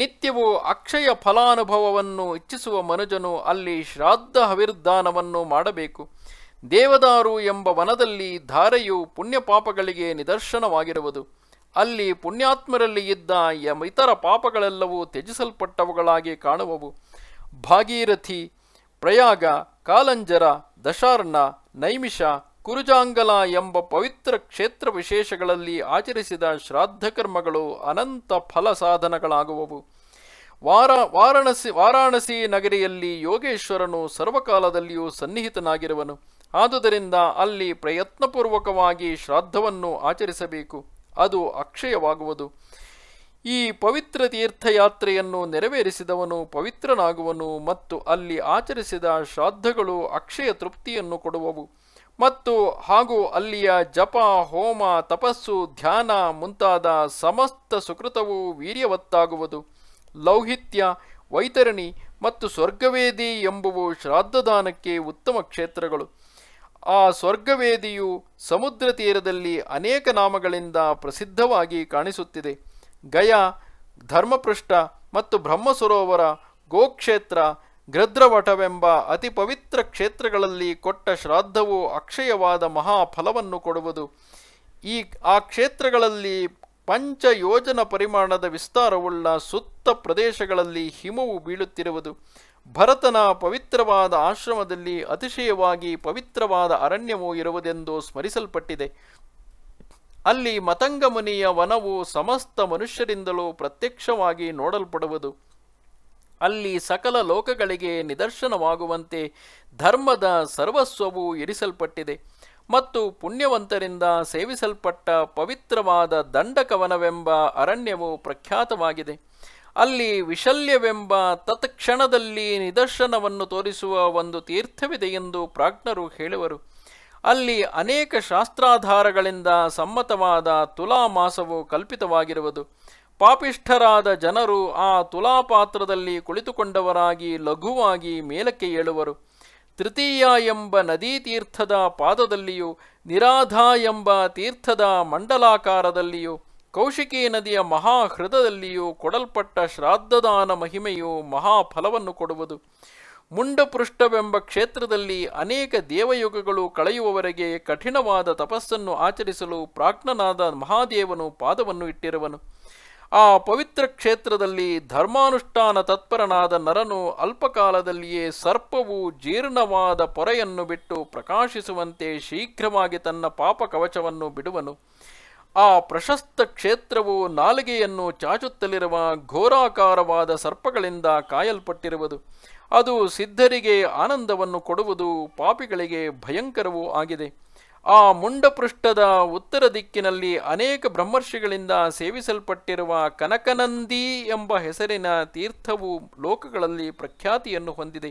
ನಿತ್ಯವೂ ಅಕ್ಷಯ ಫಲಾನುಭವವನ್ನು ಇಚ್ಛಿಸುವ ಮನುಜನು ಅಲ್ಲಿ ಶ್ರಾದ್ದ ಹವಿರ್ದಾನವನ್ನು ಮಾಡಬೇಕು ದೇವದಾರು ಎಂಬ ವನದಲ್ಲಿ ಧಾರೆಯು ಪುಣ್ಯಪಾಪಗಳಿಗೆ ನಿದರ್ಶನವಾಗಿರುವುದು ಅಲ್ಲಿ ಪುಣ್ಯಾತ್ಮರಲ್ಲಿ ಇದ್ದ ಇತರ ಪಾಪಗಳೆಲ್ಲವೂ ತ್ಯಜಿಸಲ್ಪಟ್ಟವುಗಳಾಗಿ ಕಾಣುವವು ಭಾಗೀರಥಿ ಪ್ರಯಾಗ ಕಾಲಂಜರ ದಶಾರ್ಣ ನೈಮಿಷ ಕುರುಜಾಂಗಲ ಎಂಬ ಪವಿತ್ರ ಕ್ಷೇತ್ರ ವಿಶೇಷಗಳಲ್ಲಿ ಆಚರಿಸಿದ ಶ್ರಾದ್ದಕರ್ಮಗಳು ಅನಂತ ಫಲ ಸಾಧನಗಳಾಗುವವು ವಾರ ವಾರಾಣಸಿ ವಾರಾಣಸಿ ನಗರಿಯಲ್ಲಿ ಯೋಗೇಶ್ವರನು ಸರ್ವಕಾಲದಲ್ಲಿಯೂ ಸನ್ನಿಹಿತನಾಗಿರುವನು ಆದುದರಿಂದ ಅಲ್ಲಿ ಪ್ರಯತ್ನಪೂರ್ವಕವಾಗಿ ಶ್ರಾದ್ದವನ್ನು ಆಚರಿಸಬೇಕು ಅದು ಅಕ್ಷಯವಾಗುವುದು ಈ ಪವಿತ್ರ ತೀರ್ಥಯಾತ್ರೆಯನ್ನು ನೆರವೇರಿಸಿದವನು ಪವಿತ್ರನಾಗುವನು ಮತ್ತು ಅಲ್ಲಿ ಆಚರಿಸಿದ ಶ್ರಾದ್ದಗಳು ಅಕ್ಷಯ ತೃಪ್ತಿಯನ್ನು ಕೊಡುವವು ಮತ್ತು ಹಾಗೂ ಅಲ್ಲಿಯ ಜಪ ಹೋಮ ತಪಸ್ಸು ಧ್ಯಾನ ಮುಂತಾದ ಸಮಸ್ತ ಸುಕೃತವು ವೀರ್ಯವತ್ತಾಗುವುದು ಲೌಹಿತ್ಯ ವೈತರಣಿ ಮತ್ತು ಸ್ವರ್ಗವೇದಿ ಎಂಬುವು ಶ್ರಾದ್ದದಾನಕ್ಕೆ ಉತ್ತಮ ಕ್ಷೇತ್ರಗಳು ಆ ಸ್ವರ್ಗವೇದಿಯು ಸಮುದ್ರ ತೀರದಲ್ಲಿ ಅನೇಕ ನಾಮಗಳಿಂದ ಪ್ರಸಿದ್ಧವಾಗಿ ಕಾಣಿಸುತ್ತಿದೆ ಗಯಾ ಧರ್ಮಪೃಷ್ಠ ಮತ್ತು ಬ್ರಹ್ಮಸರೋವರ ಗೋಕ್ಷೇತ್ರ ಗೃದ್ರವಟವೆಂಬ ಅತಿ ಪವಿತ್ರ ಕ್ಷೇತ್ರಗಳಲ್ಲಿ ಕೊಟ್ಟ ಶ್ರಾದ್ದವು ಅಕ್ಷಯವಾದ ಮಹಾಫಲವನ್ನು ಕೊಡುವುದು ಈ ಆ ಕ್ಷೇತ್ರಗಳಲ್ಲಿ ಪಂಚಯೋಜನ ಪರಿಮಾಣದ ವಿಸ್ತಾರವುಳ್ಳ ಸುತ್ತ ಪ್ರದೇಶಗಳಲ್ಲಿ ಹಿಮವು ಬೀಳುತ್ತಿರುವುದು ಭರತನ ಪವಿತ್ರವಾದ ಆಶ್ರಮದಲ್ಲಿ ಅತಿಶಯವಾಗಿ ಪವಿತ್ರವಾದ ಅರಣ್ಯವು ಇರುವುದೆಂದು ಸ್ಮರಿಸಲ್ಪಟ್ಟಿದೆ ಅಲ್ಲಿ ಮತಂಗಮುನಿಯ ವನವು ಸಮಸ್ತ ಮನುಷ್ಯರಿಂದಲೂ ಪ್ರತ್ಯಕ್ಷವಾಗಿ ನೋಡಲ್ಪಡುವುದು ಅಲ್ಲಿ ಸಕಲ ಲೋಕಗಳಿಗೆ ನಿದರ್ಶನವಾಗುವಂತೆ ಧರ್ಮದ ಸರ್ವಸ್ವವು ಇರಿಸಲ್ಪಟ್ಟಿದೆ ಮತ್ತು ಪುಣ್ಯವಂತರಿಂದ ಸೇವಿಸಲ್ಪಟ್ಟ ಪವಿತ್ರವಾದ ದಂಡಕವನವೆಂಬ ಅರಣ್ಯವು ಪ್ರಖ್ಯಾತವಾಗಿದೆ ಅಲ್ಲಿ ವಿಶಲ್ಯವೆಂಬ ತತ್ಕ್ಷಣದಲ್ಲಿ ನಿದರ್ಶನವನ್ನು ತೋರಿಸುವ ಒಂದು ತೀರ್ಥವಿದೆ ಎಂದು ಪ್ರಾಜ್ಞರು ಹೇಳುವರು ಅಲ್ಲಿ ಅನೇಕ ಶಾಸ್ತ್ರಾಧಾರಗಳಿಂದ ಸಮ್ಮತವಾದ ತುಲಾ ಮಾಸವು ಕಲ್ಪಿತವಾಗಿರುವುದು ಪಾಪಿಷ್ಠರಾದ ಜನರು ಆ ತುಲಾಪಾತ್ರದಲ್ಲಿ ಕುಳಿತುಕೊಂಡವರಾಗಿ ಲಘುವಾಗಿ ಮೇಲಕ್ಕೆ ಏಳುವರು ತೃತೀಯ ಎಂಬ ನದೀ ತೀರ್ಥದ ಪಾದದಲ್ಲಿಯೂ ನಿರಾಧ ಎಂಬ ತೀರ್ಥದ ಮಂಡಲಾಕಾರದಲ್ಲಿಯೂ ಕೌಶಿಕಿ ನದಿಯ ಮಹಾ ಮಹಾಹೃದದಲ್ಲಿಯೂ ಕೊಡಲ್ಪಟ್ಟ ಶ್ರಾದ್ದದಾನ ಮಹಿಮೆಯು ಮಹಾಫಲವನ್ನು ಕೊಡುವುದು ಮುಂಡಪೃಷ್ಠವೆಂಬ ಕ್ಷೇತ್ರದಲ್ಲಿ ಅನೇಕ ದೇವಯುಗಗಳು ಕಳೆಯುವವರೆಗೆ ಕಠಿಣವಾದ ತಪಸ್ಸನ್ನು ಆಚರಿಸಲು ಪ್ರಾಜ್ಞನಾದ ಮಹಾದೇವನು ಪಾದವನ್ನು ಇಟ್ಟಿರುವನು ಆ ಪವಿತ್ರ ಕ್ಷೇತ್ರದಲ್ಲಿ ಧರ್ಮಾನುಷ್ಠಾನ ತತ್ಪರನಾದ ನರನು ಅಲ್ಪಕಾಲದಲ್ಲಿಯೇ ಸರ್ಪವು ಜೀರ್ಣವಾದ ಪೊರೆಯನ್ನು ಬಿಟ್ಟು ಪ್ರಕಾಶಿಸುವಂತೆ ಶೀಘ್ರವಾಗಿ ತನ್ನ ಪಾಪ ಕವಚವನ್ನು ಬಿಡುವನು ಆ ಪ್ರಶಸ್ತ ಕ್ಷೇತ್ರವು ನಾಲಿಗೆಯನ್ನು ಚಾಚುತ್ತಲಿರುವ ಘೋರಾಕಾರವಾದ ಸರ್ಪಗಳಿಂದ ಕಾಯಲ್ಪಟ್ಟಿರುವುದು ಅದು ಸಿದ್ಧರಿಗೆ ಆನಂದವನ್ನು ಕೊಡುವುದು ಪಾಪಿಗಳಿಗೆ ಭಯಂಕರವೂ ಆಗಿದೆ ಆ ಮುಂಡಪೃಷ್ಠದ ಉತ್ತರ ದಿಕ್ಕಿನಲ್ಲಿ ಅನೇಕ ಬ್ರಹ್ಮರ್ಷಿಗಳಿಂದ ಸೇವಿಸಲ್ಪಟ್ಟಿರುವ ಕನಕನಂದಿ ಎಂಬ ಹೆಸರಿನ ತೀರ್ಥವು ಲೋಕಗಳಲ್ಲಿ ಪ್ರಖ್ಯಾತಿಯನ್ನು ಹೊಂದಿದೆ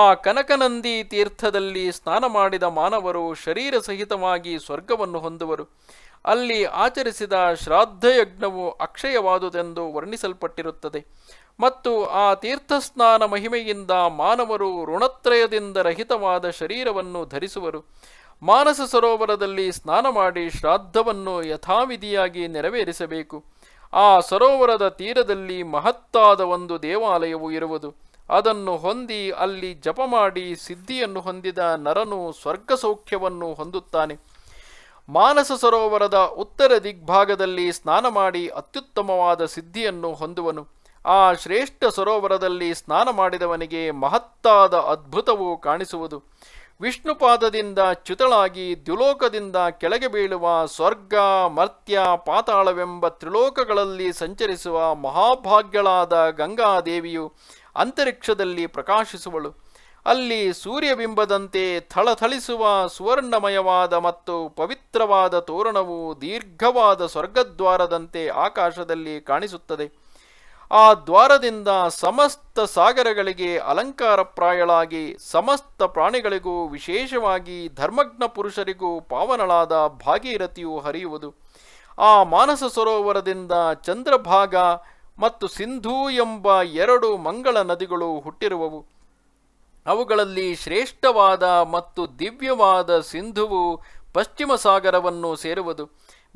ಆ ಕನಕನಂದಿ ತೀರ್ಥದಲ್ಲಿ ಸ್ನಾನ ಮಾಡಿದ ಮಾನವರು ಶರೀರ ಸಹಿತವಾಗಿ ಸ್ವರ್ಗವನ್ನು ಹೊಂದುವರು ಅಲ್ಲಿ ಆಚರಿಸಿದ ಶ್ರಾದ್ದಯಜ್ಞವು ಅಕ್ಷಯವಾದುದೆಂದು ವರ್ಣಿಸಲ್ಪಟ್ಟಿರುತ್ತದೆ ಮತ್ತು ಆ ತೀರ್ಥಸ್ನಾನ ಮಹಿಮೆಯಿಂದ ಮಾನವರು ಋಣತ್ರಯದಿಂದ ರಹಿತವಾದ ಶರೀರವನ್ನು ಧರಿಸುವರು ಮಾನಸ ಸರೋವರದಲ್ಲಿ ಸ್ನಾನ ಮಾಡಿ ಶ್ರಾದ್ದವನ್ನು ಯಥಾವಿಧಿಯಾಗಿ ನೆರವೇರಿಸಬೇಕು ಆ ಸರೋವರದ ತೀರದಲ್ಲಿ ಮಹತ್ತಾದ ಒಂದು ದೇವಾಲಯವು ಇರುವುದು ಅದನ್ನು ಹೊಂದಿ ಅಲ್ಲಿ ಜಪ ಮಾಡಿ ಸಿದ್ಧಿಯನ್ನು ಹೊಂದಿದ ನರನು ಸ್ವರ್ಗ ಹೊಂದುತ್ತಾನೆ ಮಾನಸ ಸರೋವರದ ಉತ್ತರ ದಿಗ್ಭಾಗದಲ್ಲಿ ಸ್ನಾನ ಮಾಡಿ ಅತ್ಯುತ್ತಮವಾದ ಸಿದ್ಧಿಯನ್ನು ಹೊಂದುವನು ಆ ಶ್ರೇಷ್ಠ ಸರೋವರದಲ್ಲಿ ಸ್ನಾನ ಮಾಡಿದವನಿಗೆ ಮಹತ್ತಾದ ಅದ್ಭುತವು ಕಾಣಿಸುವುದು ವಿಷ್ಣುಪಾದದಿಂದ ಚ್ಯುತಳಾಗಿ ದ್ಯುಲೋಕದಿಂದ ಕೆಳಗೆ ಬೀಳುವ ಸ್ವರ್ಗ ಮರ್ತ್ಯ ಪಾತಾಳವೆಂಬ ತ್ರಿಲೋಕಗಳಲ್ಲಿ ಸಂಚರಿಸುವ ಮಹಾಭಾಗ್ಯಳಾದ ಗಂಗಾದೇವಿಯು ಅಂತರಿಕ್ಷದಲ್ಲಿ ಪ್ರಕಾಶಿಸುವಳು ಅಲ್ಲಿ ಸೂರ್ಯಬಿಂಬದಂತೆ ಥಳಥಳಿಸುವ ಸುವರ್ಣಮಯವಾದ ಮತ್ತು ಪವಿತ್ರವಾದ ತೋರಣವು ದೀರ್ಘವಾದ ಸ್ವರ್ಗದ್ವಾರದಂತೆ ಆಕಾಶದಲ್ಲಿ ಕಾಣಿಸುತ್ತದೆ ಆ ದ್ವಾರದಿಂದ ಸಮಸ್ತ ಸಾಗರಗಳಿಗೆ ಪ್ರಾಯಳಾಗಿ ಸಮಸ್ತ ಪ್ರಾಣಿಗಳಿಗೂ ವಿಶೇಷವಾಗಿ ಧರ್ಮಜ್ಞ ಪುರುಷರಿಗೂ ಪಾವನಳಾದ ಭಾಗೀರಥಿಯು ಹರಿಯುವುದು ಆ ಮಾನಸ ಸರೋವರದಿಂದ ಚಂದ್ರಭಾಗ ಮತ್ತು ಸಿಂಧೂ ಎಂಬ ಎರಡು ಮಂಗಳ ನದಿಗಳು ಹುಟ್ಟಿರುವವು ಅವುಗಳಲ್ಲಿ ಶ್ರೇಷ್ಠವಾದ ಮತ್ತು ದಿವ್ಯವಾದ ಸಿಂಧುವು ಪಶ್ಚಿಮ ಸಾಗರವನ್ನು ಸೇರುವುದು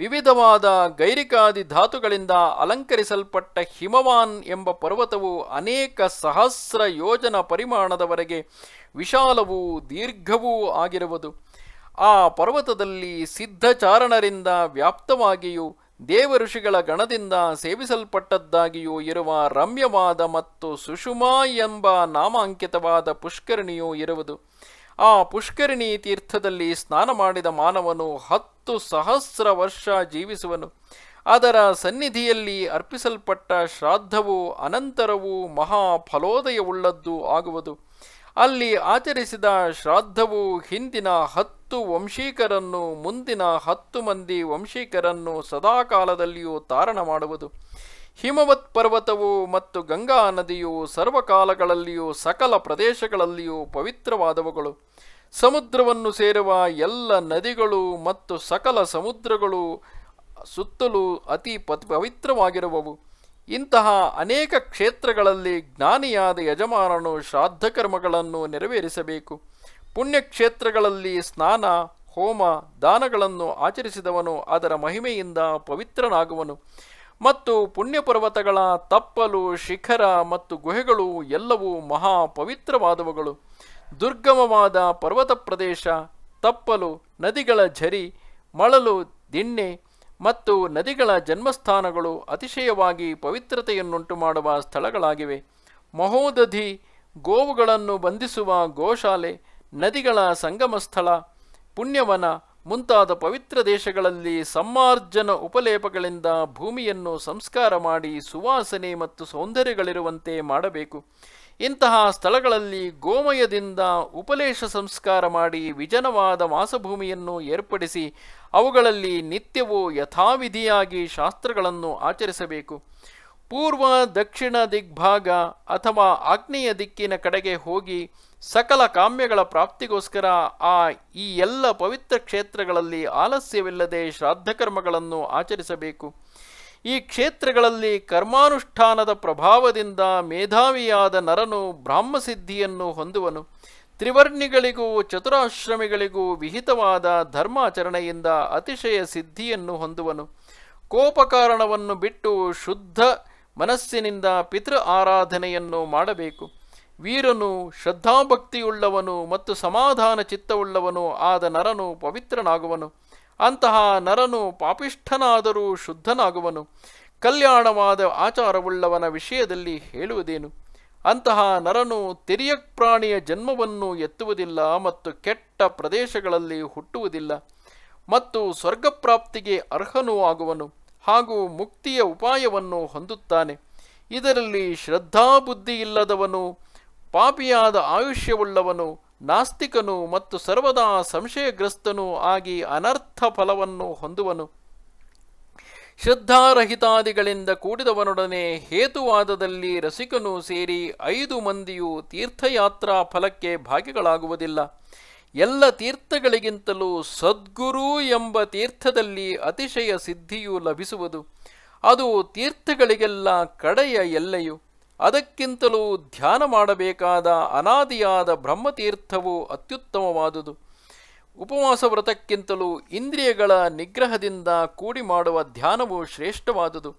ವಿವಿಧವಾದ ಗೈರಿಕಾದಿ ಧಾತುಗಳಿಂದ ಅಲಂಕರಿಸಲ್ಪಟ್ಟ ಹಿಮವಾನ್ ಎಂಬ ಪರ್ವತವು ಅನೇಕ ಸಹಸ್ರ ಯೋಜನ ಪರಿಮಾಣದವರೆಗೆ ವಿಶಾಲವೂ ದೀರ್ಘವೂ ಆಗಿರುವುದು ಆ ಪರ್ವತದಲ್ಲಿ ಸಿದ್ಧಚಾರಣರಿಂದ ವ್ಯಾಪ್ತವಾಗಿಯೂ ದೇವಋಷಿಗಳ ಗಣದಿಂದ ಸೇವಿಸಲ್ಪಟ್ಟದ್ದಾಗಿಯೂ ಇರುವ ರಮ್ಯವಾದ ಮತ್ತು ಸುಷುಮಾ ಎಂಬ ನಾಮಾಂಕಿತವಾದ ಪುಷ್ಕರಣಿಯೂ ಇರುವುದು ಆ ಪುಷ್ಕರಿಣಿ ತೀರ್ಥದಲ್ಲಿ ಸ್ನಾನ ಮಾಡಿದ ಮಾನವನು ಹತ್ತು ಸಹಸ್ರ ವರ್ಷ ಜೀವಿಸುವನು ಅದರ ಸನ್ನಿಧಿಯಲ್ಲಿ ಅರ್ಪಿಸಲ್ಪಟ್ಟ ಶ್ರಾದ್ದವು ಅನಂತರವೂ ಮಹಾ ಫಲೋದಯವುಳ್ಳದ್ದು ಆಗುವುದು ಅಲ್ಲಿ ಆಚರಿಸಿದ ಶ್ರಾದ್ದವು ಹಿಂದಿನ ಹತ್ತು ವಂಶೀಕರನ್ನು ಮುಂದಿನ ಹತ್ತು ಮಂದಿ ವಂಶೀಕರನ್ನು ಸದಾಕಾಲದಲ್ಲಿಯೂ ತಾರಣ ಮಾಡುವುದು ಹಿಮವತ್ ಪರ್ವತವು ಮತ್ತು ಗಂಗಾ ನದಿಯು ಸರ್ವಕಾಲಗಳಲ್ಲಿಯೂ ಸಕಲ ಪ್ರದೇಶಗಳಲ್ಲಿಯೂ ಪವಿತ್ರವಾದವುಗಳು ಸಮುದ್ರವನ್ನು ಸೇರುವ ಎಲ್ಲ ನದಿಗಳು ಮತ್ತು ಸಕಲ ಸಮುದ್ರಗಳು ಸುತ್ತಲೂ ಅತಿ ಪವಿತ್ರವಾಗಿರುವವು ಇಂತಹ ಅನೇಕ ಕ್ಷೇತ್ರಗಳಲ್ಲಿ ಜ್ಞಾನಿಯಾದ ಯಜಮಾನನು ಶ್ರಾದ್ದಕರ್ಮಗಳನ್ನು ನೆರವೇರಿಸಬೇಕು ಪುಣ್ಯಕ್ಷೇತ್ರಗಳಲ್ಲಿ ಸ್ನಾನ ಹೋಮ ದಾನಗಳನ್ನು ಆಚರಿಸಿದವನು ಅದರ ಮಹಿಮೆಯಿಂದ ಪವಿತ್ರನಾಗುವನು ಮತ್ತು ಪುಣ್ಯಪರ್ವತಗಳ ತಪ್ಪಲು ಶಿಖರ ಮತ್ತು ಗುಹೆಗಳು ಎಲ್ಲವೂ ಮಹಾ ಪವಿತ್ರವಾದವುಗಳು ದುರ್ಗಮವಾದ ಪರ್ವತ ಪ್ರದೇಶ ತಪ್ಪಲು ನದಿಗಳ ಝರಿ ಮಳಲು ದಿಣ್ಣೆ ಮತ್ತು ನದಿಗಳ ಜನ್ಮಸ್ಥಾನಗಳು ಅತಿಶಯವಾಗಿ ಪವಿತ್ರತೆಯನ್ನುಂಟು ಮಾಡುವ ಸ್ಥಳಗಳಾಗಿವೆ ಮಹೋದಧಿ ಗೋವುಗಳನ್ನು ಬಂಧಿಸುವ ಗೋಶಾಲೆ ನದಿಗಳ ಸಂಗಮ ಸ್ಥಳ ಪುಣ್ಯವನ ಮುಂತಾದ ಪವಿತ್ರ ದೇಶಗಳಲ್ಲಿ ಸಮ್ಮಾರ್ಜನ ಉಪಲೇಪಗಳಿಂದ ಭೂಮಿಯನ್ನು ಸಂಸ್ಕಾರ ಮಾಡಿ ಸುವಾಸನೆ ಮತ್ತು ಸೌಂದರ್ಯಗಳಿರುವಂತೆ ಮಾಡಬೇಕು ಇಂತಹ ಸ್ಥಳಗಳಲ್ಲಿ ಗೋಮಯದಿಂದ ಉಪಲೇಶ ಸಂಸ್ಕಾರ ಮಾಡಿ ವಿಜನವಾದ ವಾಸಭೂಮಿಯನ್ನು ಏರ್ಪಡಿಸಿ ಅವುಗಳಲ್ಲಿ ನಿತ್ಯವೂ ಯಥಾವಿಧಿಯಾಗಿ ಶಾಸ್ತ್ರಗಳನ್ನು ಆಚರಿಸಬೇಕು ಪೂರ್ವ ದಕ್ಷಿಣ ದಿಗ್ಭಾಗ ಅಥವಾ ಆಗ್ನೇಯ ದಿಕ್ಕಿನ ಕಡೆಗೆ ಹೋಗಿ ಸಕಲ ಕಾಮ್ಯಗಳ ಪ್ರಾಪ್ತಿಗೋಸ್ಕರ ಆ ಈ ಎಲ್ಲ ಪವಿತ್ರ ಕ್ಷೇತ್ರಗಳಲ್ಲಿ ಆಲಸ್ಯವಿಲ್ಲದೆ ಶ್ರಾದ್ದಕರ್ಮಗಳನ್ನು ಆಚರಿಸಬೇಕು ಈ ಕ್ಷೇತ್ರಗಳಲ್ಲಿ ಕರ್ಮಾನುಷ್ಠಾನದ ಪ್ರಭಾವದಿಂದ ಮೇಧಾವಿಯಾದ ನರನು ಬ್ರಾಹ್ಮಸಿದ್ಧಿಯನ್ನು ಹೊಂದುವನು ತ್ರಿವರ್ಣಿಗಳಿಗೂ ಚತುರಾಶ್ರಮಿಗಳಿಗೂ ವಿಹಿತವಾದ ಧರ್ಮಾಚರಣೆಯಿಂದ ಅತಿಶಯ ಸಿದ್ಧಿಯನ್ನು ಹೊಂದುವನು ಕೋಪಕಾರಣವನ್ನು ಬಿಟ್ಟು ಶುದ್ಧ ಮನಸ್ಸಿನಿಂದ ಪಿತೃ ಆರಾಧನೆಯನ್ನು ಮಾಡಬೇಕು ವೀರನು ಶ್ರದ್ಧಾಭಕ್ತಿಯುಳ್ಳವನು ಮತ್ತು ಸಮಾಧಾನ ಚಿತ್ತವುಳ್ಳವನು ಆದ ನರನು ಪವಿತ್ರನಾಗುವನು ಅಂತಹ ನರನು ಪಾಪಿಷ್ಠನಾದರೂ ಶುದ್ಧನಾಗುವನು ಕಲ್ಯಾಣವಾದ ಆಚಾರವುಳ್ಳವನ ವಿಷಯದಲ್ಲಿ ಹೇಳುವುದೇನು ಅಂತಹ ನರನು ತೆರಿಯ ಪ್ರಾಣಿಯ ಜನ್ಮವನ್ನು ಎತ್ತುವುದಿಲ್ಲ ಮತ್ತು ಕೆಟ್ಟ ಪ್ರದೇಶಗಳಲ್ಲಿ ಹುಟ್ಟುವುದಿಲ್ಲ ಮತ್ತು ಸ್ವರ್ಗಪ್ರಾಪ್ತಿಗೆ ಅರ್ಹನೂ ಆಗುವನು ಹಾಗೂ ಮುಕ್ತಿಯ ಉಪಾಯವನ್ನು ಹೊಂದುತ್ತಾನೆ ಇದರಲ್ಲಿ ಇಲ್ಲದವನು ಪಾಪಿಯಾದ ಆಯುಷ್ಯವುಳ್ಳವನು ನಾಸ್ತಿಕನು ಮತ್ತು ಸರ್ವದಾ ಸಂಶಯಗ್ರಸ್ತನೂ ಆಗಿ ಅನರ್ಥ ಫಲವನ್ನು ಹೊಂದುವನು ಶ್ರದ್ಧಾರಹಿತಾದಿಗಳಿಂದ ಕೂಡಿದವನೊಡನೆ ಹೇತುವಾದದಲ್ಲಿ ರಸಿಕನೂ ಸೇರಿ ಐದು ಮಂದಿಯು ತೀರ್ಥಯಾತ್ರಾ ಫಲಕ್ಕೆ ಭಾಗಿಗಳಾಗುವುದಿಲ್ಲ ಎಲ್ಲ ತೀರ್ಥಗಳಿಗಿಂತಲೂ ಸದ್ಗುರು ಎಂಬ ತೀರ್ಥದಲ್ಲಿ ಅತಿಶಯ ಸಿದ್ಧಿಯು ಲಭಿಸುವುದು ಅದು ತೀರ್ಥಗಳಿಗೆಲ್ಲ ಕಡೆಯ ಎಲ್ಲೆಯು ಅದಕ್ಕಿಂತಲೂ ಧ್ಯಾನ ಮಾಡಬೇಕಾದ ಅನಾದಿಯಾದ ಬ್ರಹ್ಮತೀರ್ಥವು ಅತ್ಯುತ್ತಮವಾದುದು ಉಪವಾಸ ವ್ರತಕ್ಕಿಂತಲೂ ಇಂದ್ರಿಯಗಳ ನಿಗ್ರಹದಿಂದ ಕೂಡಿ ಮಾಡುವ ಧ್ಯಾನವು ಶ್ರೇಷ್ಠವಾದುದು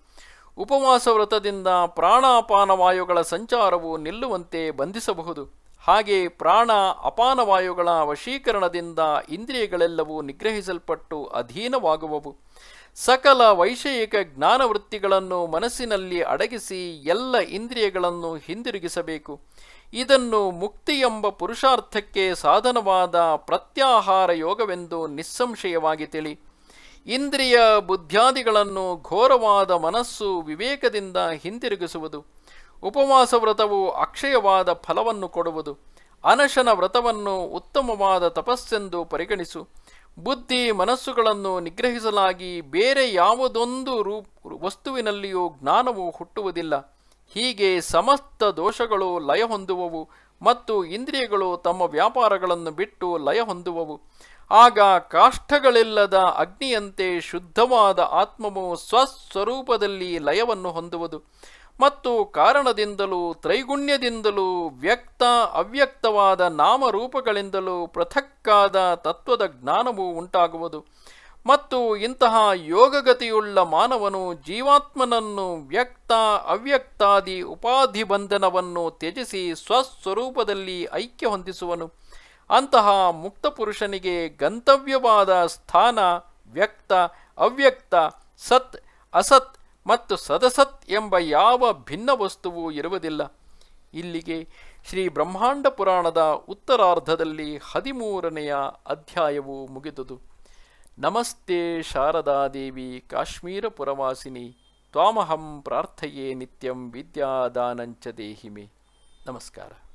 ಉಪವಾಸ ವ್ರತದಿಂದ ಪ್ರಾಣಾಪಾನವಾಯುಗಳ ಸಂಚಾರವು ನಿಲ್ಲುವಂತೆ ಬಂಧಿಸಬಹುದು ಹಾಗೆ ಪ್ರಾಣ ಅಪಾನವಾಯುಗಳ ವಶೀಕರಣದಿಂದ ಇಂದ್ರಿಯಗಳೆಲ್ಲವೂ ನಿಗ್ರಹಿಸಲ್ಪಟ್ಟು ಅಧೀನವಾಗುವವು ಸಕಲ ವೈಷಯಿಕ ಜ್ಞಾನವೃತ್ತಿಗಳನ್ನು ಮನಸ್ಸಿನಲ್ಲಿ ಅಡಗಿಸಿ ಎಲ್ಲ ಇಂದ್ರಿಯಗಳನ್ನು ಹಿಂದಿರುಗಿಸಬೇಕು ಇದನ್ನು ಮುಕ್ತಿ ಎಂಬ ಪುರುಷಾರ್ಥಕ್ಕೆ ಸಾಧನವಾದ ಪ್ರತ್ಯಾಹಾರ ಯೋಗವೆಂದು ನಿಸ್ಸಂಶಯವಾಗಿ ತಿಳಿ ಇಂದ್ರಿಯ ಬುದ್ಧಾದಿಗಳನ್ನು ಘೋರವಾದ ಮನಸ್ಸು ವಿವೇಕದಿಂದ ಹಿಂದಿರುಗಿಸುವುದು ಉಪವಾಸ ವ್ರತವು ಅಕ್ಷಯವಾದ ಫಲವನ್ನು ಕೊಡುವುದು ಅನಶನ ವ್ರತವನ್ನು ಉತ್ತಮವಾದ ತಪಸ್ಸೆಂದು ಪರಿಗಣಿಸು ಬುದ್ಧಿ ಮನಸ್ಸುಗಳನ್ನು ನಿಗ್ರಹಿಸಲಾಗಿ ಬೇರೆ ಯಾವುದೊಂದು ರೂಪ ವಸ್ತುವಿನಲ್ಲಿಯೂ ಜ್ಞಾನವು ಹುಟ್ಟುವುದಿಲ್ಲ ಹೀಗೆ ಸಮಸ್ತ ದೋಷಗಳು ಲಯ ಹೊಂದುವವು ಮತ್ತು ಇಂದ್ರಿಯಗಳು ತಮ್ಮ ವ್ಯಾಪಾರಗಳನ್ನು ಬಿಟ್ಟು ಲಯ ಹೊಂದುವವು ಆಗ ಕಾಷ್ಟಗಳಿಲ್ಲದ ಅಗ್ನಿಯಂತೆ ಶುದ್ಧವಾದ ಆತ್ಮವು ಸ್ವಸ್ವರೂಪದಲ್ಲಿ ಲಯವನ್ನು ಹೊಂದುವುದು ಮತ್ತು ಕಾರಣದಿಂದಲೂ ತ್ರೈಗುಣ್ಯದಿಂದಲೂ ವ್ಯಕ್ತ ಅವ್ಯಕ್ತವಾದ ನಾಮರೂಪಗಳಿಂದಲೂ ಪೃಥಕ್ಕಾದ ತತ್ವದ ಜ್ಞಾನವು ಉಂಟಾಗುವುದು ಮತ್ತು ಇಂತಹ ಯೋಗಗತಿಯುಳ್ಳ ಮಾನವನು ಜೀವಾತ್ಮನನ್ನು ವ್ಯಕ್ತ ಅವ್ಯಕ್ತಾದಿ ಉಪಾಧಿ ಬಂಧನವನ್ನು ತ್ಯಜಿಸಿ ಸ್ವಸ್ವರೂಪದಲ್ಲಿ ಐಕ್ಯ ಹೊಂದಿಸುವನು ಅಂತಹ ಮುಕ್ತ ಪುರುಷನಿಗೆ ಗಂತವ್ಯವಾದ ಸ್ಥಾನ ವ್ಯಕ್ತ ಅವ್ಯಕ್ತ ಸತ್ ಅಸತ್ ಮತ್ತು ಸದಸತ್ ಎಂಬ ಯಾವ ಭಿನ್ನ ವಸ್ತುವೂ ಇರುವುದಿಲ್ಲ ಇಲ್ಲಿಗೆ ಶ್ರೀ ಬ್ರಹ್ಮಾಂಡ ಪುರಾಣದ ಉತ್ತರಾರ್ಧದಲ್ಲಿ ಹದಿಮೂರನೆಯ ಅಧ್ಯಾಯವು ಮುಗಿದುದು ನಮಸ್ತೆ ಶಾರದಾದೇವಿ ಕಾಶ್ಮೀರ ಪುರವಾಸಿನಿ ತ್ವಾಮಹಂ ಪ್ರಾರ್ಥೆಯೇ ನಿತ್ಯಂ ವಿದ್ಯಾದಾನಂಚ ದೇಹಿಮೆ ನಮಸ್ಕಾರ